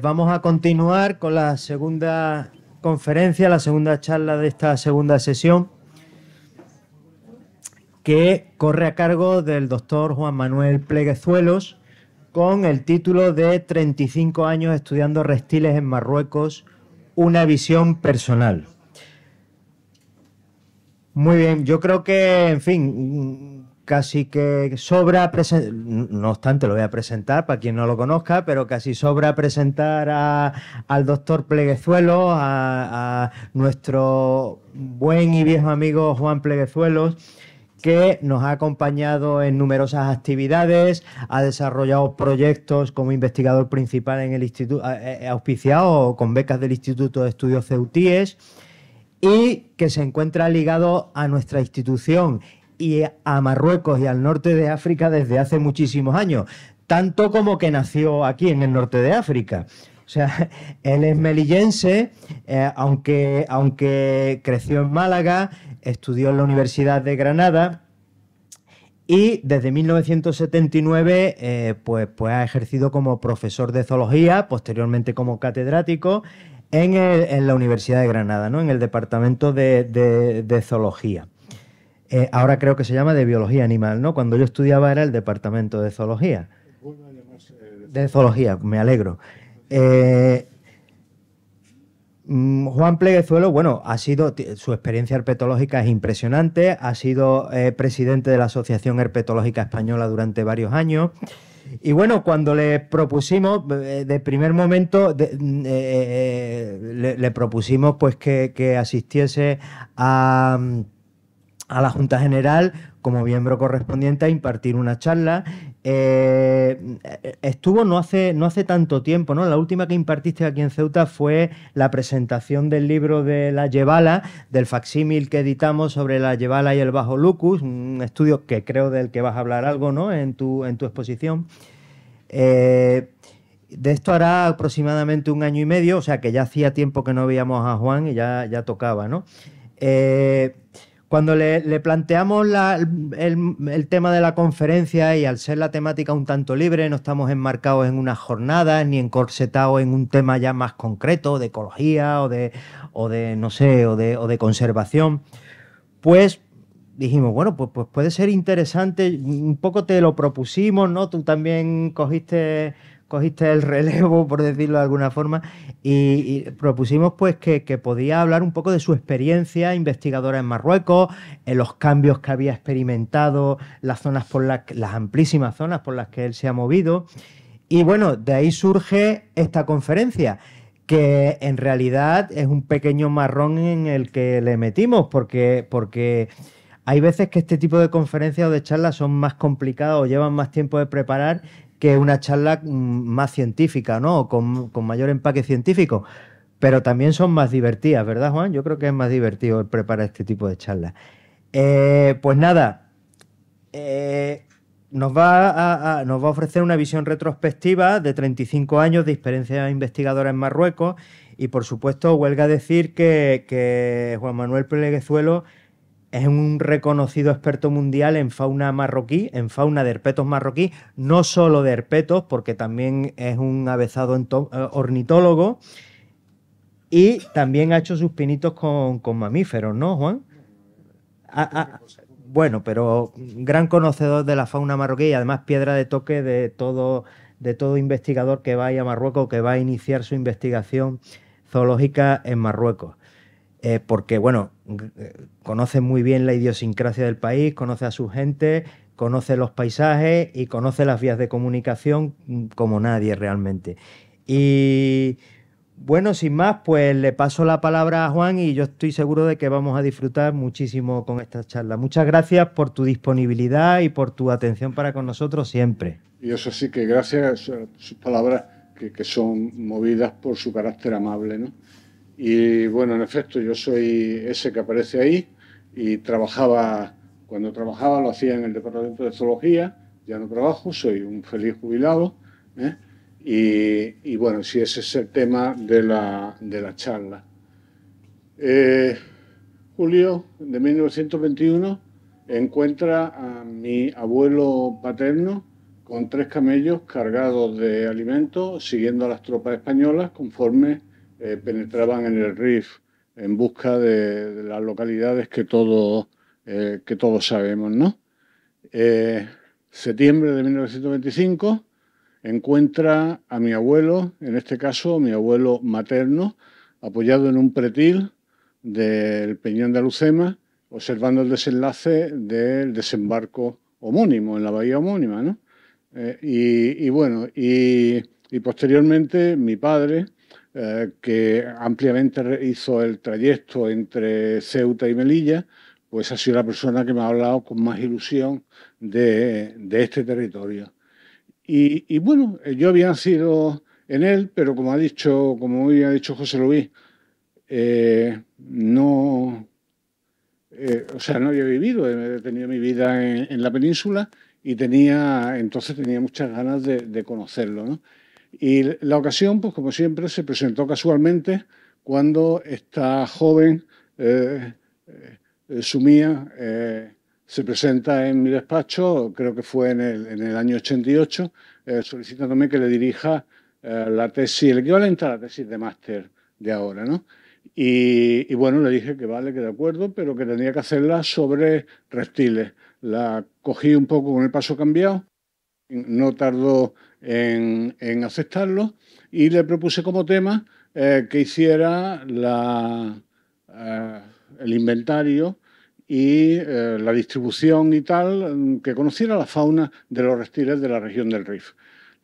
Vamos a continuar con la segunda conferencia, la segunda charla de esta segunda sesión, que corre a cargo del doctor Juan Manuel Pleguezuelos con el título de 35 años estudiando restiles en Marruecos, una visión personal. Muy bien, yo creo que, en fin, casi que sobra presentar, no obstante lo voy a presentar para quien no lo conozca, pero casi sobra presentar al doctor Pleguezuelo, a, a, nuestro buen y viejo amigo Juan Pleguezuelos, que nos ha acompañado en numerosas actividades, ha desarrollado proyectos como investigador principal en el instituto, eh, eh, auspiciado con becas del Instituto de Estudios Ceutíes, y que se encuentra ligado a nuestra institución y a Marruecos y al norte de África desde hace muchísimos años, tanto como que nació aquí en el norte de África. O sea, él es melillense, eh, aunque, aunque creció en Málaga, estudió en la Universidad de Granada y desde 1979 eh, pues, pues ha ejercido como profesor de zoología, posteriormente como catedrático en, la Universidad de Granada, ¿no? en el Departamento de, de Zoología. Eh, ahora creo que se llama de biología animal, ¿no? Cuando yo estudiaba era el departamento de zoología. De zoología, me alegro. Eh, mm, Juan Pleguezuelo, bueno, ha sido, su experiencia herpetológica es impresionante, ha sido eh, presidente de la Asociación Herpetológica Española durante varios años. Y bueno, cuando le propusimos, de primer momento, mm, le, propusimos pues que asistiese a, mm, a la Junta General como miembro correspondiente a impartir una charla. Eh, estuvo no hace, no hace tanto tiempo, ¿no? La última que impartiste aquí en Ceuta fue la presentación del libro de la Yebala, del facsímil que editamos sobre la Yebala y el Bajo Lucus, un estudio que creo del que vas a hablar algo, ¿no? En tu, en tu exposición. Eh, de esto hará aproximadamente un año y medio, o sea que ya hacía tiempo que no veíamos a Juan y ya, ya tocaba, ¿no? Eh, cuando le, planteamos el, tema de la conferencia y al ser la temática un tanto libre, no estamos enmarcados en una jornada ni encorsetados en un tema ya más concreto de ecología o de, de no sé, o de, conservación, pues dijimos, bueno, pues, pues puede ser interesante, un poco te lo propusimos, ¿no? Tú también cogiste cogiste el relevo, por decirlo de alguna forma, y, propusimos pues que, podía hablar un poco de su experiencia investigadora en Marruecos, en eh, los cambios que había experimentado, las zonas por las, las amplísimas zonas por las que él se ha movido. Y bueno, de ahí surge esta conferencia que en realidad es un pequeño marrón en el que le metimos, porque, porque hay veces que este tipo de conferencias o de charlas son más complicadas o llevan más tiempo de preparar que una charla mm, más científica, ¿no? Con, mayor empaque científico. Pero también son más divertidas, ¿verdad, Juan? Yo creo que es más divertido preparar este tipo de charlas. Eh, pues nada, eh, nos, va a, ofrecer una visión retrospectiva de 35 años de experiencia investigadora en Marruecos y, por supuesto, huelga decir que, Juan Manuel peleguezuelo es un reconocido experto mundial en fauna marroquí, en fauna de herpetos marroquí, no solo de herpetos, porque también es un avezado eh, ornitólogo. Y también ha hecho sus pinitos con, mamíferos, ¿no, Juan? Ah, ah, bueno, pero gran conocedor de la fauna marroquí y además piedra de toque de todo, investigador que vaya a Marruecos, que va a iniciar su investigación zoológica en Marruecos. Eh, porque, bueno, conoce muy bien la idiosincrasia del país, conoce a su gente, conoce los paisajes y conoce las vías de comunicación como nadie realmente. Y bueno, sin más, pues le paso la palabra a Juan y yo estoy seguro de que vamos a disfrutar muchísimo con esta charla. Muchas gracias por tu disponibilidad y por tu atención para con nosotros siempre. Y eso sí que gracias a sus palabras que, que son movidas por su carácter amable, ¿no? Y bueno, en efecto, yo soy ese que aparece ahí y trabajaba, cuando trabajaba lo hacía en el Departamento de Zoología, ya no trabajo, soy un feliz jubilado. ¿eh? Y, bueno, si ese es el tema de la, charla. Eh, julio de 1921 encuentra a mi abuelo paterno con tres camellos cargados de alimentos siguiendo a las tropas españolas conforme eh, penetraban en el RIF en busca de, las localidades que todos, eh, que todos sabemos. ¿no? Eh, septiembre de 1925 encuentra a mi abuelo, en este caso mi abuelo materno, apoyado en un pretil del Peñón de Alucema, observando el desenlace del desembarco homónimo, en la bahía homónima. ¿no? y, bueno, y, posteriormente mi padre eh, que ampliamente hizo el trayecto entre Ceuta y Melilla, pues ha sido la persona que me ha hablado con más ilusión de, este territorio. Y, bueno, yo había nacido en él, pero como ha dicho, como hoy ha dicho José Luis, eh, no, eh, o sea, no había vivido, he tenido mi vida en, la península y tenía, entonces tenía muchas ganas de, de conocerlo, ¿no? Y la ocasión, pues como siempre, se presentó casualmente cuando esta joven eh, eh, sumía eh, se presenta en mi despacho, creo que fue en el, en el año 88, eh, solicitándome que le dirija eh, la tesis, el equivalente a la tesis de máster de ahora, ¿no? Y, y, bueno, le dije que vale, que de acuerdo, pero que tenía que hacerla sobre reptiles. La cogí un poco con el paso cambiado, no tardó en, aceptarlo y le propuse como tema eh, que hiciera eh, el inventario y eh, la distribución y tal, mm, que conociera la fauna de los reptiles de la región del Rif.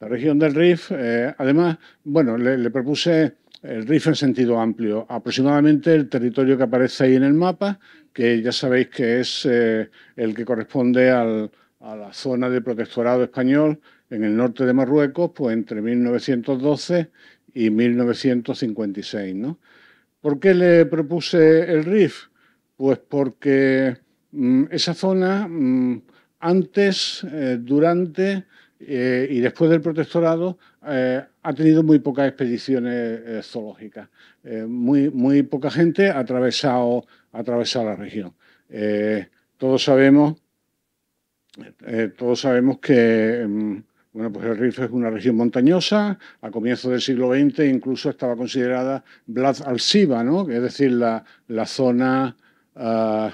La región del Rif, además, bueno, le, propuse el RIF en sentido amplio, aproximadamente el territorio que aparece ahí en el mapa, que ya sabéis que es el que corresponde al, a la zona del protectorado español en el norte de Marruecos, pues entre 1912 y 1956. ¿no? ¿Por qué le propuse el RIF? Pues porque mm, esa zona, mm, antes, eh, durante eh, y después del protectorado, eh, ha tenido muy pocas expediciones zoológicas. muy, muy poca gente ha atravesado, ha atravesado la región. todos sabemos eh, todos sabemos que em, bueno, pues el Rif es una región montañosa. A comienzos del siglo XX incluso estaba considerada Blas al ¿no? es decir, la, zona ah,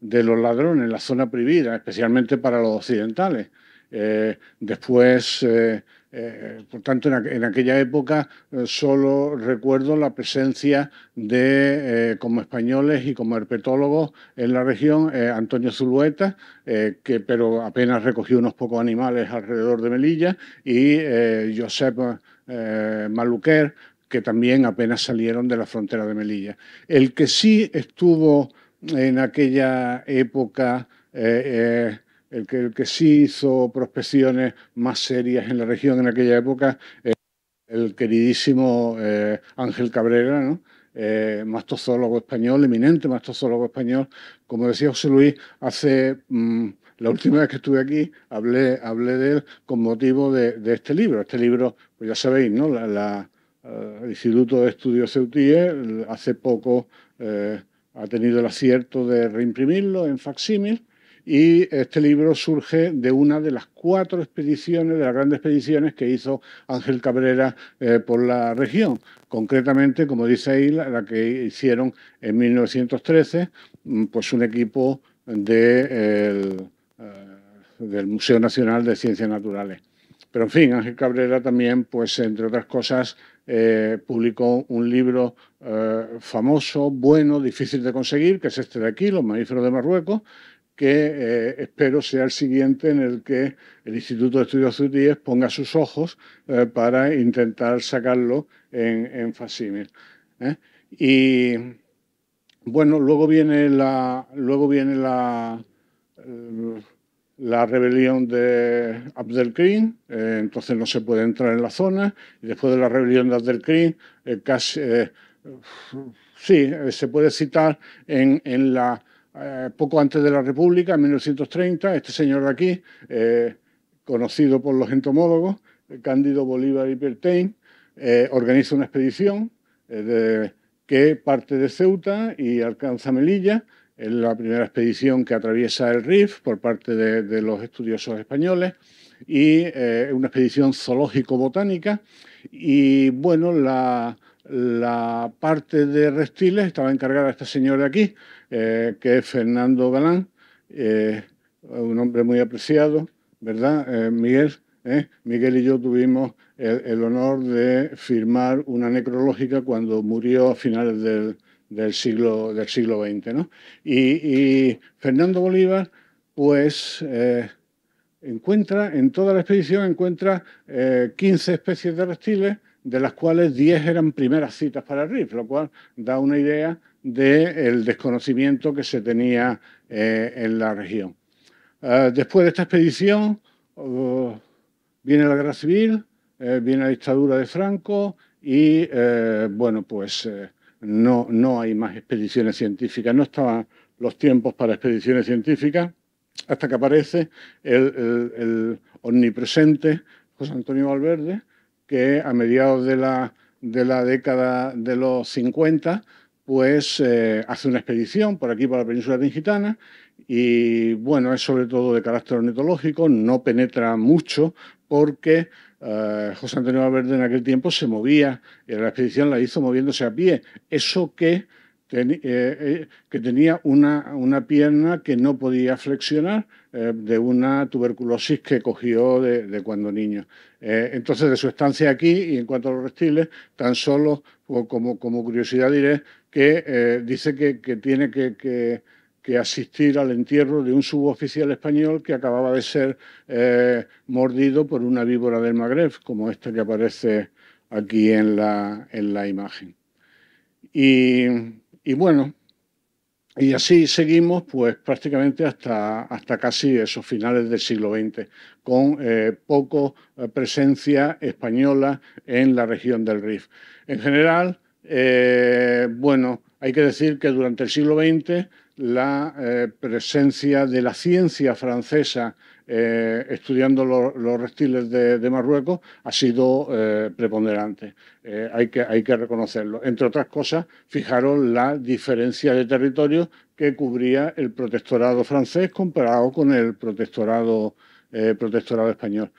de los ladrones, la zona prohibida, especialmente para los occidentales. Eh, después eh, eh, por tanto, en, aquella época eh, solo recuerdo la presencia de, eh, como españoles y como herpetólogos en la región, Antonio Zulueta, que pero apenas recogió unos pocos animales alrededor de Melilla, y Josep Maluquer, que también apenas salieron de la frontera de Melilla. El que sí estuvo en aquella época el que, sí hizo prospecciones más serias en la región en aquella época, es eh, el queridísimo eh, Ángel Cabrera, ¿no? Eh, mastozólogo español, eminente mastozólogo español. Como decía José Luis, hace mm, la última vez que estuve aquí hablé, hablé de él con motivo de, este libro. Este libro, pues ya sabéis, ¿no? el Instituto de Estudios Ceutíes hace poco ha tenido el acierto de reimprimirlo en facsímil y este libro surge de una de las cuatro expediciones, de las grandes expediciones que hizo Ángel Cabrera eh, por la región. Concretamente, como dice ahí, la, que hicieron en 1913, mm, pues un equipo eh, del Museo Nacional de Ciencias Naturales. Pero en fin, Ángel Cabrera también, pues entre otras cosas, eh, publicó un libro famoso, bueno, difícil de conseguir, que es este de aquí, Los mamíferos de Marruecos, que eh, espero sea el siguiente en el que el Instituto de Estudios Zutíes ponga sus ojos eh, para intentar sacarlo en, en ¿eh? Y bueno, luego viene la, luego viene la, la rebelión de Abdelkrim, entonces no se puede entrar en la zona, y después de la rebelión de Abdelkrim, casi, sí, se puede citar en la eh, poco antes de la República, en 1930, este señor de aquí, eh, conocido por los entomólogos, eh, Cándido Bolívar y Pertain, organiza una expedición de, que parte de Ceuta y alcanza Melilla. Es la primera expedición que atraviesa el Rif por parte de, los estudiosos españoles y una expedición zoológico-botánica. Y bueno, la, la parte de reptiles estaba encargada esta señora aquí, eh, que es Fernando Galán, eh, un hombre muy apreciado, ¿verdad? Eh, Miguel, Miguel y yo tuvimos el, honor de firmar una necrológica cuando murió a finales del, siglo, del siglo XX, ¿no? Y, Fernando Bolívar, pues encuentra, en toda la expedición encuentra 15 especies de reptiles de las cuales 10 eran primeras citas para el RIF, lo cual da una idea del desconocimiento que se tenía eh, en la región. Eh, después de esta expedición oh, viene la guerra civil, eh, viene la dictadura de Franco y, bueno, pues no, no hay más expediciones científicas, no estaban los tiempos para expediciones científicas, hasta que aparece el omnipresente José Antonio Valverde, que a mediados de la, década de los 50 pues eh, hace una expedición por aquí, por la península tingitana, y bueno, es sobre todo de carácter ornitológico, no penetra mucho porque eh, José Antonio Valverde en aquel tiempo se movía, y eh, la expedición la hizo moviéndose a pie, eso que, que tenía una, una pierna que no podía flexionar, eh, de una tuberculosis que cogió de, cuando niño. Eh, entonces, de su estancia aquí y en cuanto a los reptiles, tan solo como, curiosidad diré que eh, dice que, tiene que, asistir al entierro de un suboficial español que acababa de ser mordido por una víbora del Magreb, como esta que aparece aquí en la, imagen. y bueno, y así seguimos, pues prácticamente hasta, hasta casi esos finales del siglo XX, con poca eh, poco eh, presencia española en la región del Rif. En general, eh, bueno, hay que decir que durante el siglo XX la presencia de la ciencia francesa eh, estudiando los reptiles de, Marruecos ha sido eh, preponderante. Eh, hay, que, reconocerlo. Entre otras cosas, fijaron la diferencia de territorio que cubría el protectorado francés comparado con el protectorado, español.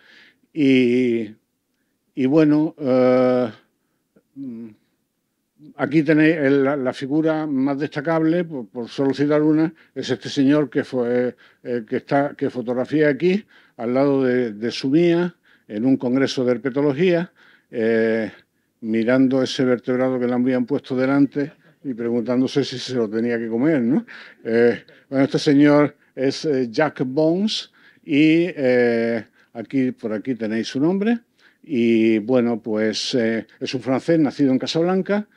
y bueno, Aquí tenéis eh, la, figura más destacable, por, solo citar una, es este señor que, fue, eh, que, fotografía aquí, al lado de, su mía, en un congreso de herpetología, eh, mirando ese vertebrado que le habían puesto delante y preguntándose si se lo tenía que comer. ¿no? bueno, este señor es Jack Bones y aquí, por aquí tenéis su nombre. Y bueno, pues es un francés nacido en Casablanca,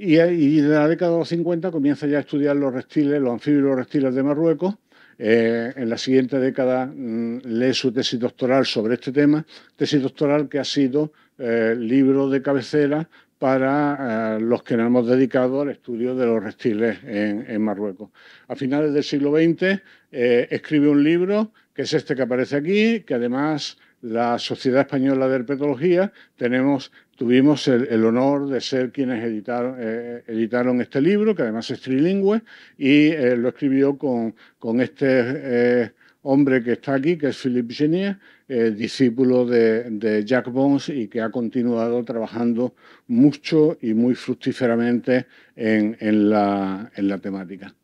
y, en la década de los 50 comienza ya a estudiar los reptiles, los anfibios reptiles de Marruecos. Eh, en la siguiente década mm, lee su tesis doctoral sobre este tema, tesis doctoral que ha sido eh, libro de cabecera para eh, los que nos hemos dedicado al estudio de los reptiles en, en Marruecos. A finales del siglo XX escribe un libro, que es este que aparece aquí, que además la Sociedad Española de Herpetología, tenemos, tuvimos el, honor de ser quienes editaron, eh, editaron, este libro, que además es trilingüe, y eh, lo escribió con, con este eh, hombre que está aquí, que es Philippe Genier, discípulo de, de Jack bones y que ha continuado trabajando mucho y muy fructíferamente en, la, en la, temática.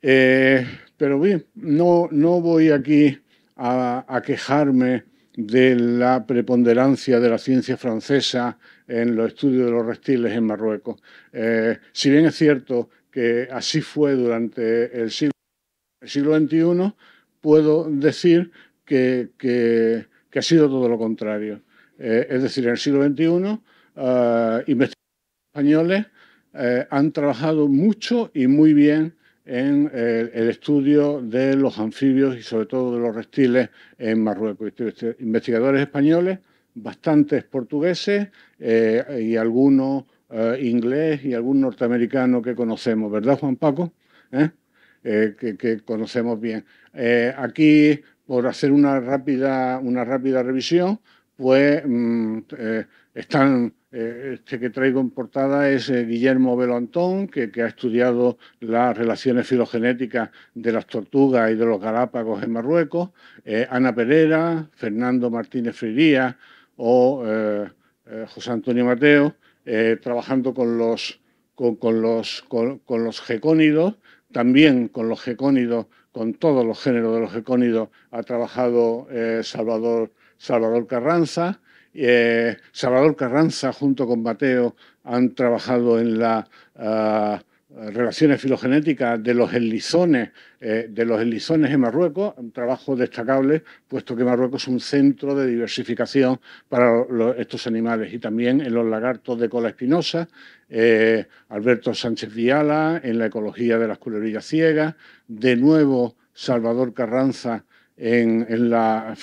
pero bien, no, no voy aquí a, quejarme de la preponderancia de la ciencia francesa en los estudios de los reptiles en Marruecos. Eh, si bien es cierto que así fue durante el siglo, XXI, puedo decir que, ha sido todo lo contrario. Eh, es decir, en el siglo XXI, eh, investigadores españoles han trabajado mucho y muy bien en eh, el estudio de los anfibios y sobre todo de los reptiles en Marruecos. Este, este, investigadores españoles, bastantes portugueses eh, y algunos ingleses eh, inglés y algún norteamericano que conocemos, ¿verdad Juan Paco? Que, conocemos bien. aquí, por hacer una rápida, una rápida revisión, pues mm, están eh, este que traigo en portada es eh, Guillermo Belantón, que, que, ha estudiado las relaciones filogenéticas de las tortugas y de los galápagos en Marruecos, eh, Ana Pereira, Fernando Martínez Friría o José Antonio Mateo, trabajando con los, gecónidos, también con los gecónidos, con todos los géneros de los gecónidos ha trabajado Salvador, Salvador Carranza. Eh, Salvador Carranza, junto con Mateo, han trabajado en las ah, relaciones filogenéticas de los elizones, eh, de los en Marruecos, un trabajo destacable, puesto que Marruecos es un centro de diversificación para estos animales y también en los lagartos de cola espinosa, eh, Alberto Sánchez Viala en la ecología de las culebrillas ciegas, de nuevo Salvador Carranza en, la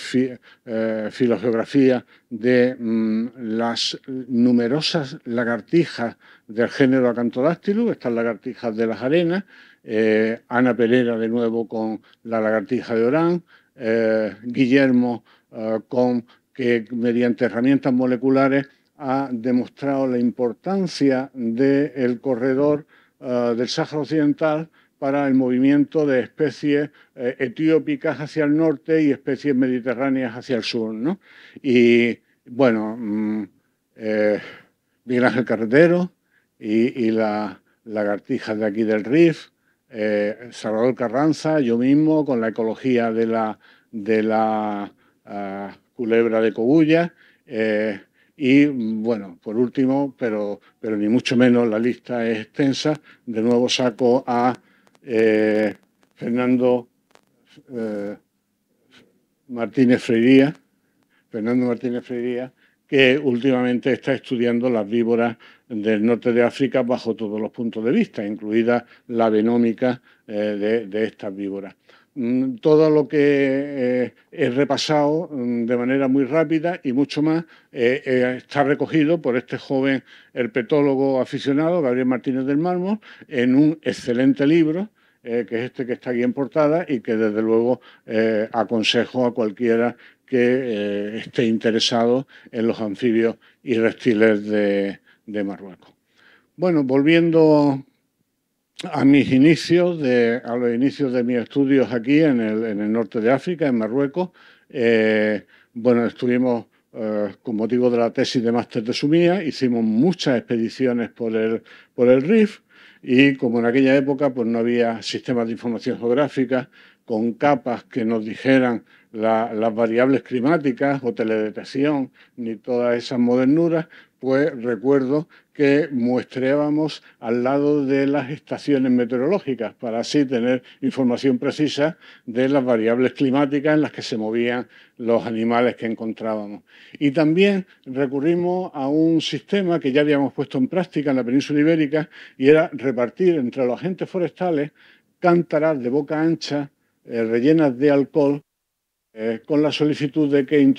eh, filogeografía de mm, las numerosas lagartijas del género Acantodáctilus, estas lagartijas de las arenas, eh, Ana Pereira de nuevo con la lagartija de Orán, eh, Guillermo con que mediante herramientas moleculares ha demostrado la importancia del corredor del Sáhara Occidental para el movimiento de especies eh, etíopicas hacia el norte y especies mediterráneas hacia el sur. ¿no? Y bueno, mm, eh, Miguel Ángel Carretero y, la lagartija de aquí del RIF, eh, Salvador Carranza, yo mismo, con la ecología de la, de la ah, culebra de Cobulla. y bueno, por último, pero, pero ni mucho menos la lista es extensa, de nuevo saco a eh, Fernando eh, Martínez Freiría, Fernando Martínez Freiría, que últimamente está estudiando las víboras del norte de África bajo todos los puntos de vista, incluida la venómica eh, de, estas víboras. Mm, todo lo que he repasado mm, de manera muy rápida y mucho más está recogido por este joven herpetólogo aficionado, Gabriel Martínez del Mármol, en un excelente libro eh, que es este que está aquí en portada y que desde luego eh, aconsejo a cualquiera que eh, esté interesado en los anfibios y reptiles de, Marruecos. Bueno, volviendo a mis inicios, de, a los inicios de mis estudios aquí en el, norte de África, en Marruecos, bueno, estuvimos con motivo de la tesis de máster de Sumía, hicimos muchas expediciones por por el RIF y como en aquella época pues, no había sistemas de información geográfica con capas que nos dijeran las variables climáticas o teledetección, ni todas esas modernuras, pues recuerdo que muestreábamos al lado de las estaciones meteorológicas para así tener información precisa de las variables climáticas en las que se movían los animales que encontrábamos. Y también recurrimos a un sistema que ya habíamos puesto en práctica en la península ibérica y era repartir entre los agentes forestales cántaras de boca ancha eh, rellenas de alcohol eh, con la solicitud de que en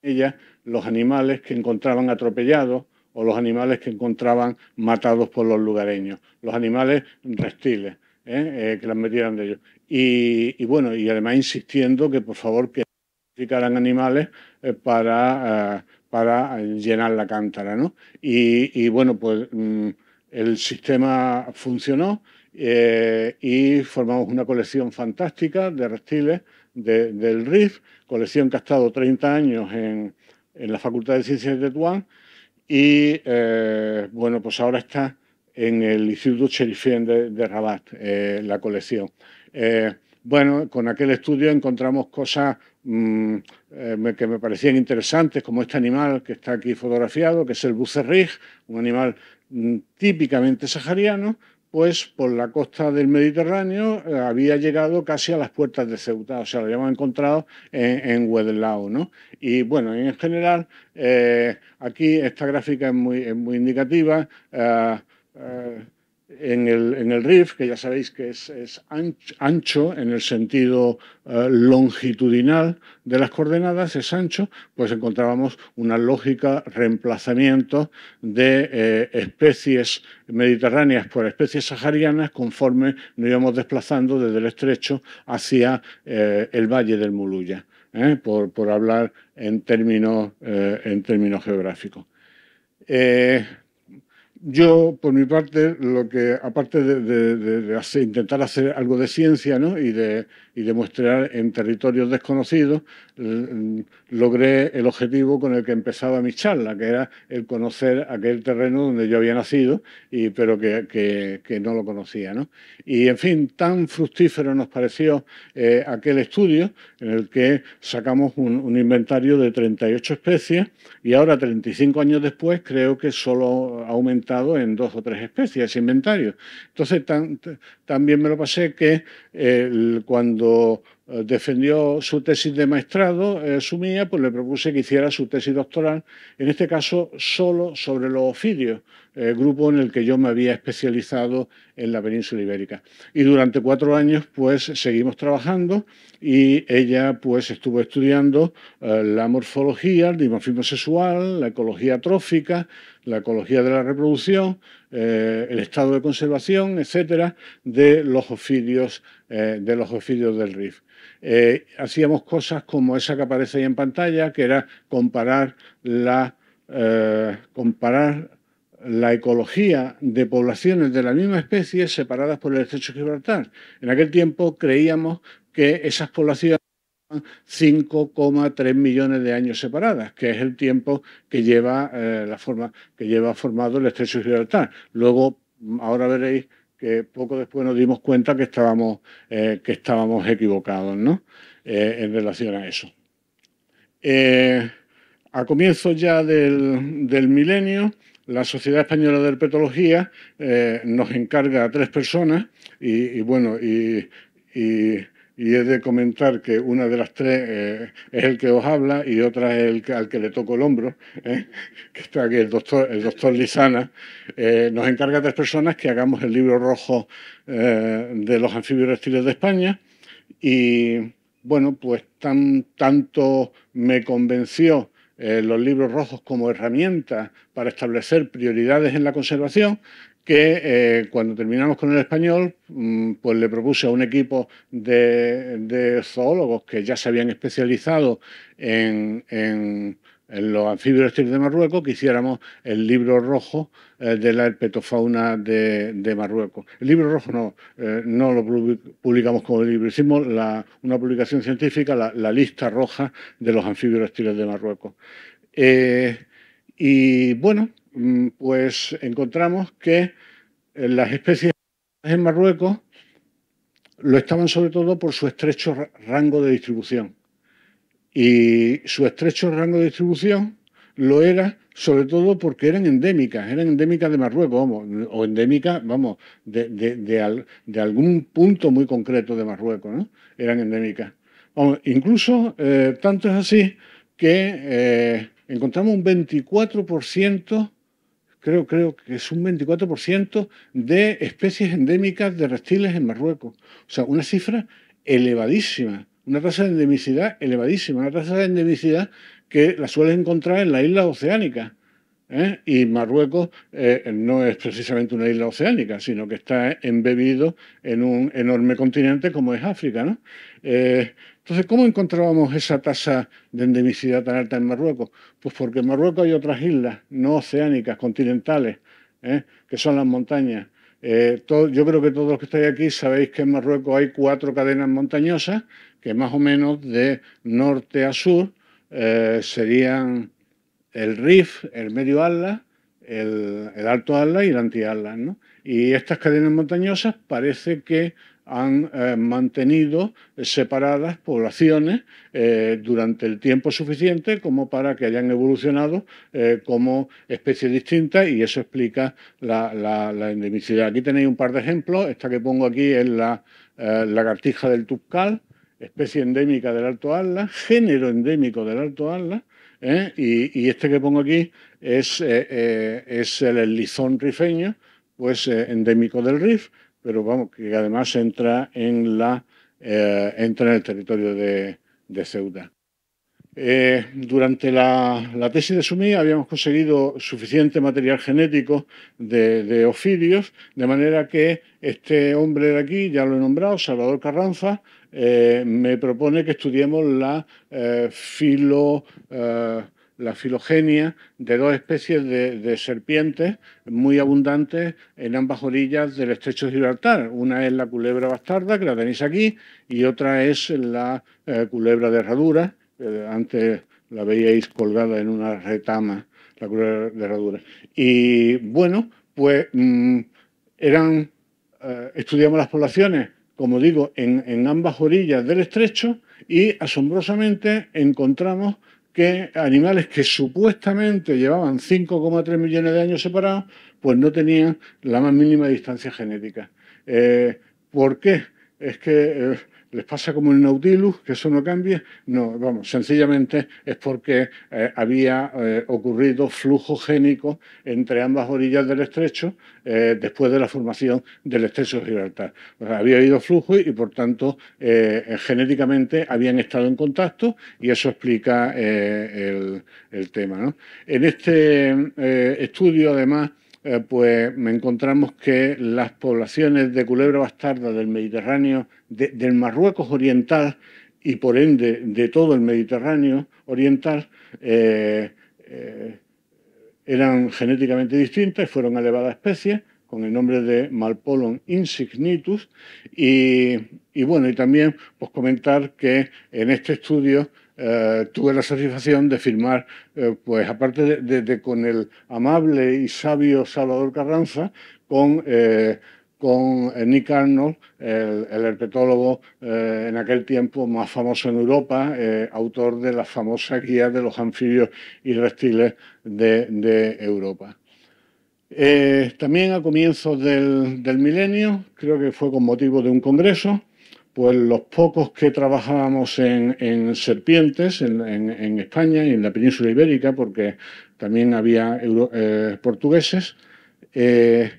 ellas los animales que encontraban atropellados o los animales que encontraban matados por los lugareños, los animales reptiles, ¿eh? Eh, que las metieran de ellos. Y, bueno, y además insistiendo que por favor que sacrificaran animales eh, para, para llenar la cántara. ¿no? Y, bueno, pues mm, el sistema funcionó y formamos una colección fantástica de reptiles del RIF, colección que ha estado 30 años en, en la Facultad de Ciencias de Tetuán y eh, bueno, pues ahora está en el Instituto Cherifien de, Rabat, eh, la colección. Eh, bueno, con aquel estudio encontramos cosas mm, que me parecían interesantes, como este animal que está aquí fotografiado, que es el bucerrig, un animal mm, típicamente sahariano, pues por la costa del Mediterráneo eh, había llegado casi a las puertas de Ceuta, o sea, lo habíamos encontrado en, en Wedelao, ¿no? Y bueno, en general, eh, aquí esta gráfica es muy, indicativa. Eh, en el, RIF, que ya sabéis que es, ancho en el sentido eh, longitudinal de las coordenadas, es ancho, pues encontrábamos una lógica reemplazamiento de eh, especies mediterráneas por especies saharianas conforme nos íbamos desplazando desde el estrecho hacia eh, el valle del Muluya, por, hablar en términos, en términos geográficos. Yo, por mi parte, lo que, aparte de, intentar hacer algo de ciencia ¿no? y, de, y de mostrar en territorios desconocidos, Mm, logré el objetivo con el que empezaba mi charla, que era el conocer aquel terreno donde yo había nacido, y, pero que, no lo conocía. ¿no? Y en fin, tan fructífero nos pareció eh, aquel estudio en el que sacamos un, inventario de 38 especies y ahora 35 años después creo que solo ha aumentado en dos o tres especies ese inventario. Entonces, también me lo pasé que eh, cuando eh, defendió su tesis de maestrado, eh, mía, pues le propuse que hiciera su tesis doctoral, en este caso solo sobre los ofidios, eh, grupo en el que yo me había especializado en la península ibérica. Y durante cuatro años, pues seguimos trabajando y ella, pues estuvo estudiando eh, la morfología, el dimorfismo sexual, la ecología trófica, la ecología de la reproducción, el estado de conservación, etcétera, de los ofidios, de los ofidios del RIF. Eh, hacíamos cosas como esa que aparece ahí en pantalla, que era comparar la, eh, comparar la ecología de poblaciones de la misma especie separadas por el estrecho de Gibraltar. En aquel tiempo creíamos que esas poblaciones 5,3 millones de años separadas, que es el tiempo que lleva, eh, la forma, que lleva formado el estrecho de Gibraltar. Luego, ahora veréis que poco después nos dimos cuenta que estábamos, eh, que estábamos equivocados ¿no? Eh, en relación a eso. Eh, a comienzos ya del, milenio, la Sociedad Española de Herpetología nos encarga a tres personas y, bueno, y y he de comentar que una de las tres eh, es el que os habla y otra es el al que le toco el hombro, ¿eh? que está aquí el doctor, el doctor Lizana. Eh, nos encarga a tres personas que hagamos el libro rojo de los anfibios reptiles de España y bueno, pues tan, tanto me convenció los libros rojos como herramienta para establecer prioridades en la conservación que eh, cuando terminamos con el español, mm, pues le propuse a un equipo de, de zoólogos que ya se habían especializado en, los anfibios de Marruecos, que hiciéramos el libro rojo eh, de la herpetofauna de, Marruecos. El libro rojo no, eh, lo publicamos como libro, hicimos una publicación científica, la, lista roja de los anfibios de Marruecos. y bueno, Mm, pues encontramos que eh, las especies en Marruecos lo estaban sobre todo por su estrecho rango de distribución. Y su estrecho rango de distribución lo era sobre todo porque eran endémicas, eran endémicas de Marruecos, o endémicas, vamos, de, de, algún punto muy concreto de Marruecos, ¿no? Eran endémicas. incluso, eh, tanto es así que eh, encontramos un 24% creo, creo que es un 24% de especies endémicas de reptiles en Marruecos. O sea, una cifra elevadísima, una tasa de endemicidad elevadísima, una tasa de endemicidad que la suele encontrar en las islas oceánicas. ¿eh? Y Marruecos eh, no es precisamente una isla oceánica, sino que está embebido en un enorme continente como es África. ¿no? Eh, entonces, ¿cómo encontrábamos esa tasa de endemicidad tan alta en Marruecos? Pues porque en Marruecos hay otras islas no oceánicas, continentales, ¿eh? que son las montañas. Eh, yo creo que todos los que estáis aquí sabéis que en Marruecos hay cuatro cadenas montañosas que más o menos de norte a sur eh, serían el Rif, el Medio Atlas, el, Alto Atlas y el Anti Y estas cadenas montañosas parece que han eh, mantenido separadas poblaciones eh, durante el tiempo suficiente como para que hayan evolucionado eh, como especies distintas y eso explica la, endemicidad. Aquí tenéis un par de ejemplos. Esta que pongo aquí es la lagartija del Tupcal, especie endémica del Alto Atlas, género endémico del Alto Atlas. Y, este que pongo aquí es, el lizón rifeño, pues endémico del Rif pero vamos, que además entra en, la, eh, entra en el territorio de, Ceuta. Eh, durante la, tesis de Sumí habíamos conseguido suficiente material genético de, de, de manera que este hombre de aquí, ya lo he nombrado, Salvador Carranza, eh, me propone que estudiemos la filo la filogenia de dos especies de, serpientes muy abundantes en ambas orillas del estrecho de Gibraltar. Una es la culebra bastarda, que la tenéis aquí, y otra es la eh, culebra de herradura. Eh, antes la veíais colgada en una retama, la culebra de herradura. Y bueno, pues mm, eran, eh, estudiamos las poblaciones, como digo, en ambas orillas del estrecho y asombrosamente encontramos que animales que supuestamente llevaban 5,3 millones de años separados, pues no tenían la más mínima distancia genética. Eh, ¿Por qué? Es que eh, les pasa como en Nautilus, que eso no cambie. No, vamos, sencillamente es porque eh, había eh, ocurrido flujo génico entre ambas orillas del estrecho eh, después de la formación del estrecho de Gibraltar. había habido flujo y, por tanto, genéticamente habían estado en contacto y eso explica el, tema. En este estudio, además, eh, pues me encontramos que las poblaciones de culebra bastarda del Mediterráneo, del Marruecos oriental y por ende de todo el Mediterráneo oriental, eh, eh, eran genéticamente distintas y fueron elevadas especies con el nombre de Malpolon insignitus. Y, y bueno, y también pues, comentar que en este estudio eh, tuve la satisfacción de firmar, eh, pues aparte de, con el amable y sabio Salvador Carranza, con... Eh, con Nick Arnold, el, herpetólogo en aquel tiempo más famoso en Europa, autor de la famosa guía de los anfibios y reptiles de, Europa. también a comienzos del, milenio, creo que fue con motivo de un congreso, pues los pocos que trabajábamos en, serpientes en, España y en la península ibérica, porque también había eh, portugueses, eh,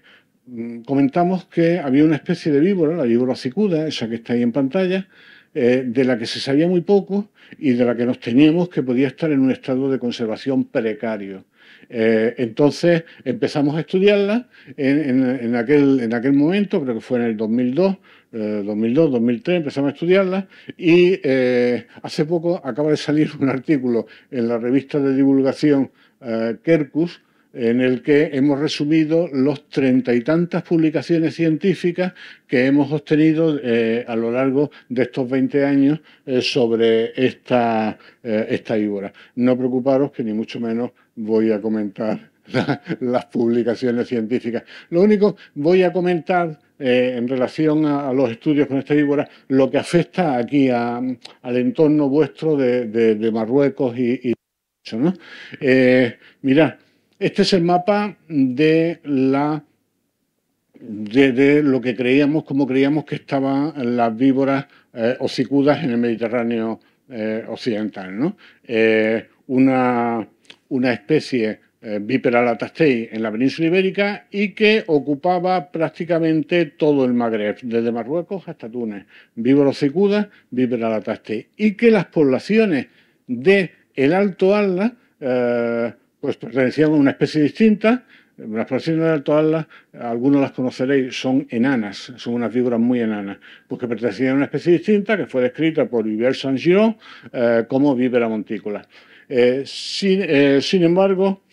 comentamos que había una especie de víbora, la víbora cicuda, esa que está ahí en pantalla, eh, de la que se sabía muy poco y de la que nos teníamos que podía estar en un estado de conservación precario. entonces empezamos a estudiarla en, aquel, en aquel momento, creo que fue en el 2002, 2002, eh, 2003, empezamos a estudiarla y eh, hace poco acaba de salir un artículo en la revista de divulgación Kerkus eh, en el que hemos resumido los treinta y tantas publicaciones científicas que hemos obtenido a lo largo de estos 20 años sobre esta, esta No preocuparos que ni mucho menos voy a comentar las publicaciones científicas. Lo único, voy a comentar eh, en relación a, los estudios con esta víbora lo que afecta aquí al entorno vuestro de, Marruecos y. y eh, mirad, este es el mapa de la de, lo que creíamos, como creíamos que estaban las víboras eh, en el Mediterráneo eh, occidental. una, una, especie eh, latastei en la península ibérica y que ocupaba prácticamente todo el Magreb, desde Marruecos hasta Túnez, Víboro-Cicuda, latastei y que las poblaciones de el Alto Atlas eh, pues pertenecían a una especie distinta. Las poblaciones del Alto Atlas, algunos las conoceréis, son enanas, son unas víboras muy enanas, porque pertenecían a una especie distinta que fue descrita por Vivier saint giron eh, como víbora montícula. sin embargo,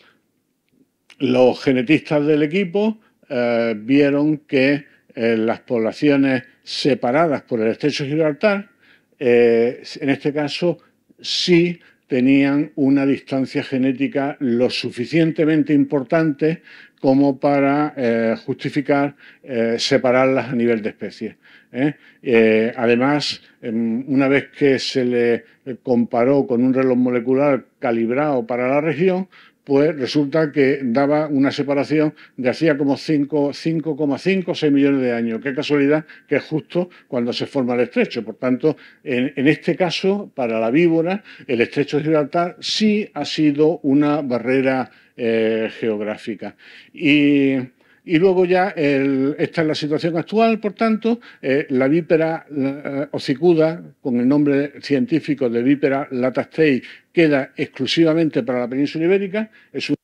los genetistas del equipo eh, vieron que eh, las poblaciones separadas por el estrecho Gibraltar, eh, en este caso, sí tenían una distancia genética lo suficientemente importante como para justificar separarlas a nivel de especie. además, em, una vez que se le comparó con un reloj molecular calibrado para la región, pues resulta que daba una separación de hacía como 5,5 6 millones de años. Qué casualidad que es justo cuando se forma el estrecho. Por tanto, en, este caso, para la víbora, el estrecho de Gibraltar sí ha sido una barrera eh, geográfica. Y y luego ya esta es la situación actual, por tanto, eh, la vípera eh, Ocicuda, con el nombre científico de vípera latastei, queda exclusivamente para la península ibérica, es un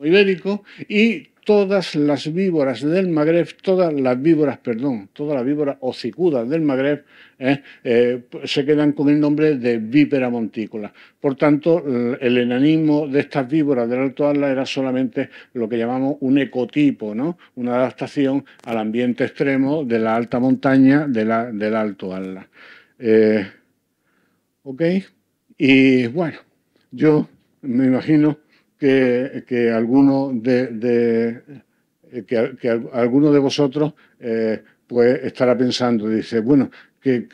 ibérico, y todas las víboras del Magreb, todas las víboras, perdón, todas las víboras hocicudas del Magreb ¿eh? Eh, se quedan con el nombre de vípera montícola. Por tanto, el enanismo de estas víboras del Alto Atlas era solamente lo que llamamos un ecotipo, ¿no? una adaptación al ambiente extremo de la alta montaña del Alto Atlas. Eh, ¿Ok? Y bueno, yo me imagino que, alguno de, que, alguno de vosotros pues estará pensando, dice, bueno, qué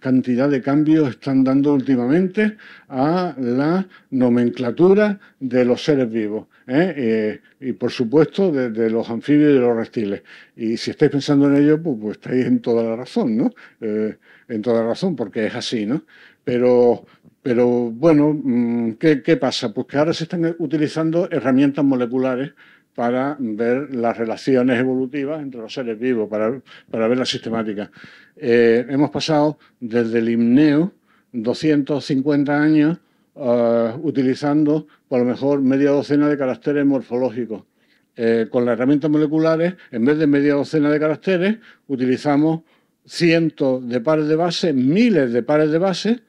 cantidad de cambios están dando últimamente a la nomenclatura de los seres vivos. ¿eh? Eh, y por supuesto de, los anfibios y de los reptiles. Y si estáis pensando en ello, pues, pues estáis en toda la razón, ¿no? Eh, en toda la razón, porque es así, ¿no? Pero, bueno, mm, ¿qué pasa? Pues que ahora se están utilizando herramientas moleculares para ver las relaciones evolutivas entre los seres vivos, para, ver la sistemática. Eh, hemos pasado desde el himneo 250 años eh, utilizando por lo mejor media docena de caracteres morfológicos. Eh, con las herramientas moleculares, en vez de media docena de caracteres, utilizamos cientos de pares de bases, miles de pares de bases,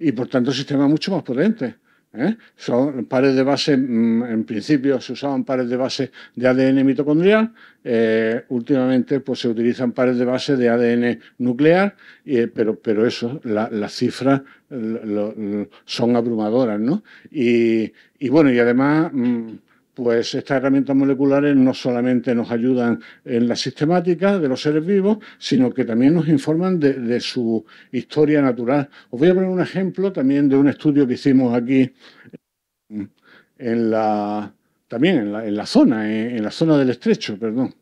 y por tanto sistema mucho más potente. ¿eh? Son pares de base, mm, en principio se usaban pares de base de ADN mitocondrial, eh, últimamente pues, se utilizan pares de base de ADN nuclear, eh, pero, pero eso, las cifras son abrumadoras, ¿no? Y, bueno, y además... Mm, pues estas herramientas moleculares no solamente nos ayudan en la sistemática de los seres vivos, sino que también nos informan de, su historia natural. Os voy a poner un ejemplo también de un estudio que hicimos aquí en la, también en la, zona, eh, en la zona del estrecho, perdón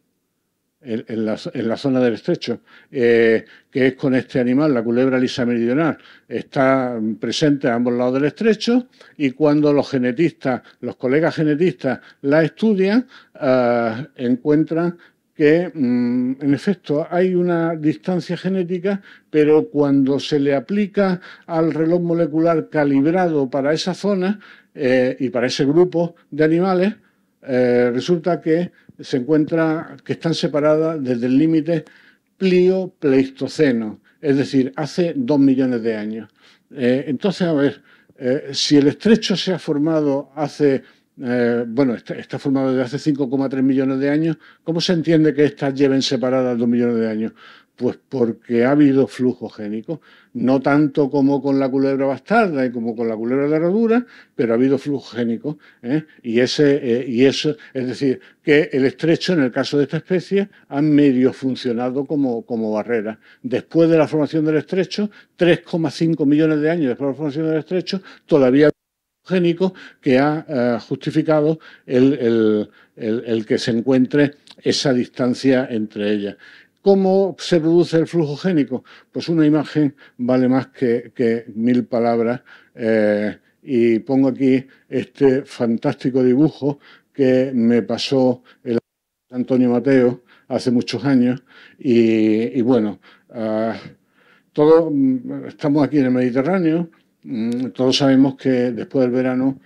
en, la, zona del estrecho, eh, que es con este animal, la culebra lisa meridional, está presente a ambos lados del estrecho y cuando los genetistas, los colegas genetistas la estudian, eh, encuentran que mm, en efecto hay una distancia genética, pero cuando se le aplica al reloj molecular calibrado para esa zona eh, y para ese grupo de animales, resulta que se encuentra que están separadas desde el límite Plio-Pleistoceno, es decir, hace dos millones de años. Eh, entonces, a ver, eh, si el estrecho se ha formado hace, eh, bueno, está, formado desde hace 5,3 millones de años, ¿cómo se entiende que estas lleven separadas dos millones de años? Pues porque ha habido flujo génico. no tanto como con la culebra bastarda y como con la culebra de herradura, pero ha habido flujo génico. ¿eh? Eh, y, eso, es decir, que el estrecho, en el caso de esta especie, ha medio funcionado como, barrera. Después de la formación del estrecho, 3,5 millones de años después de la formación del estrecho, todavía génico que ha eh, justificado el que se encuentre esa distancia entre ellas. ¿Cómo se produce el flujo génico? Pues una imagen vale más que, mil palabras. Eh, y pongo aquí este fantástico dibujo que me pasó el Antonio Mateo hace muchos años. Y, bueno, ah, todos mm, estamos aquí en el Mediterráneo. Mm, todos sabemos que después del verano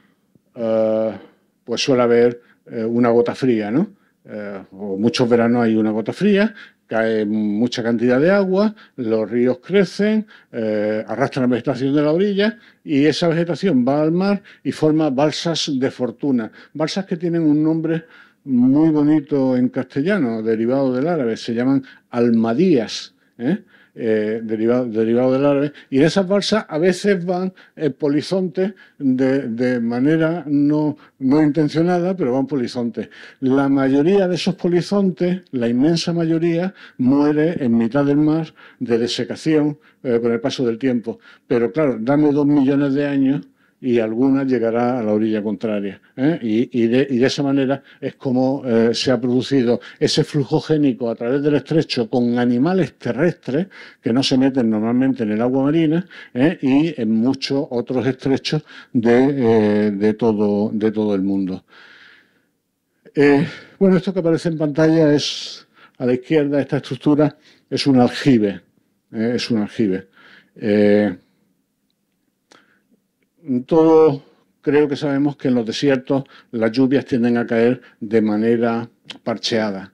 ah, pues suele haber eh, una gota fría, ¿no? Eh, o muchos veranos hay una gota fría cae mucha cantidad de agua, los ríos crecen, eh, arrastran la vegetación de la orilla y esa vegetación va al mar y forma balsas de fortuna. Balsas que tienen un nombre muy bonito en castellano, derivado del árabe, se llaman almadías. ¿eh? Eh, derivado, del árabe, y de esas balsas a veces van eh, polizontes de, manera no, no intencionada, pero van polizontes. La mayoría de esos polizontes, la inmensa mayoría, muere en mitad del mar de desecación eh, con el paso del tiempo. Pero claro, dame dos millones de años y alguna llegará a la orilla contraria. ¿eh? Y, de, esa manera es como eh, se ha producido ese flujo génico a través del estrecho con animales terrestres que no se meten normalmente en el agua marina ¿eh? y en muchos otros estrechos de, todo, de todo el mundo. bueno, esto que aparece en pantalla es a la izquierda, esta estructura es un aljibe. es un aljibe. Todo creo que sabemos que en los desiertos las lluvias tienden a caer de manera parcheada.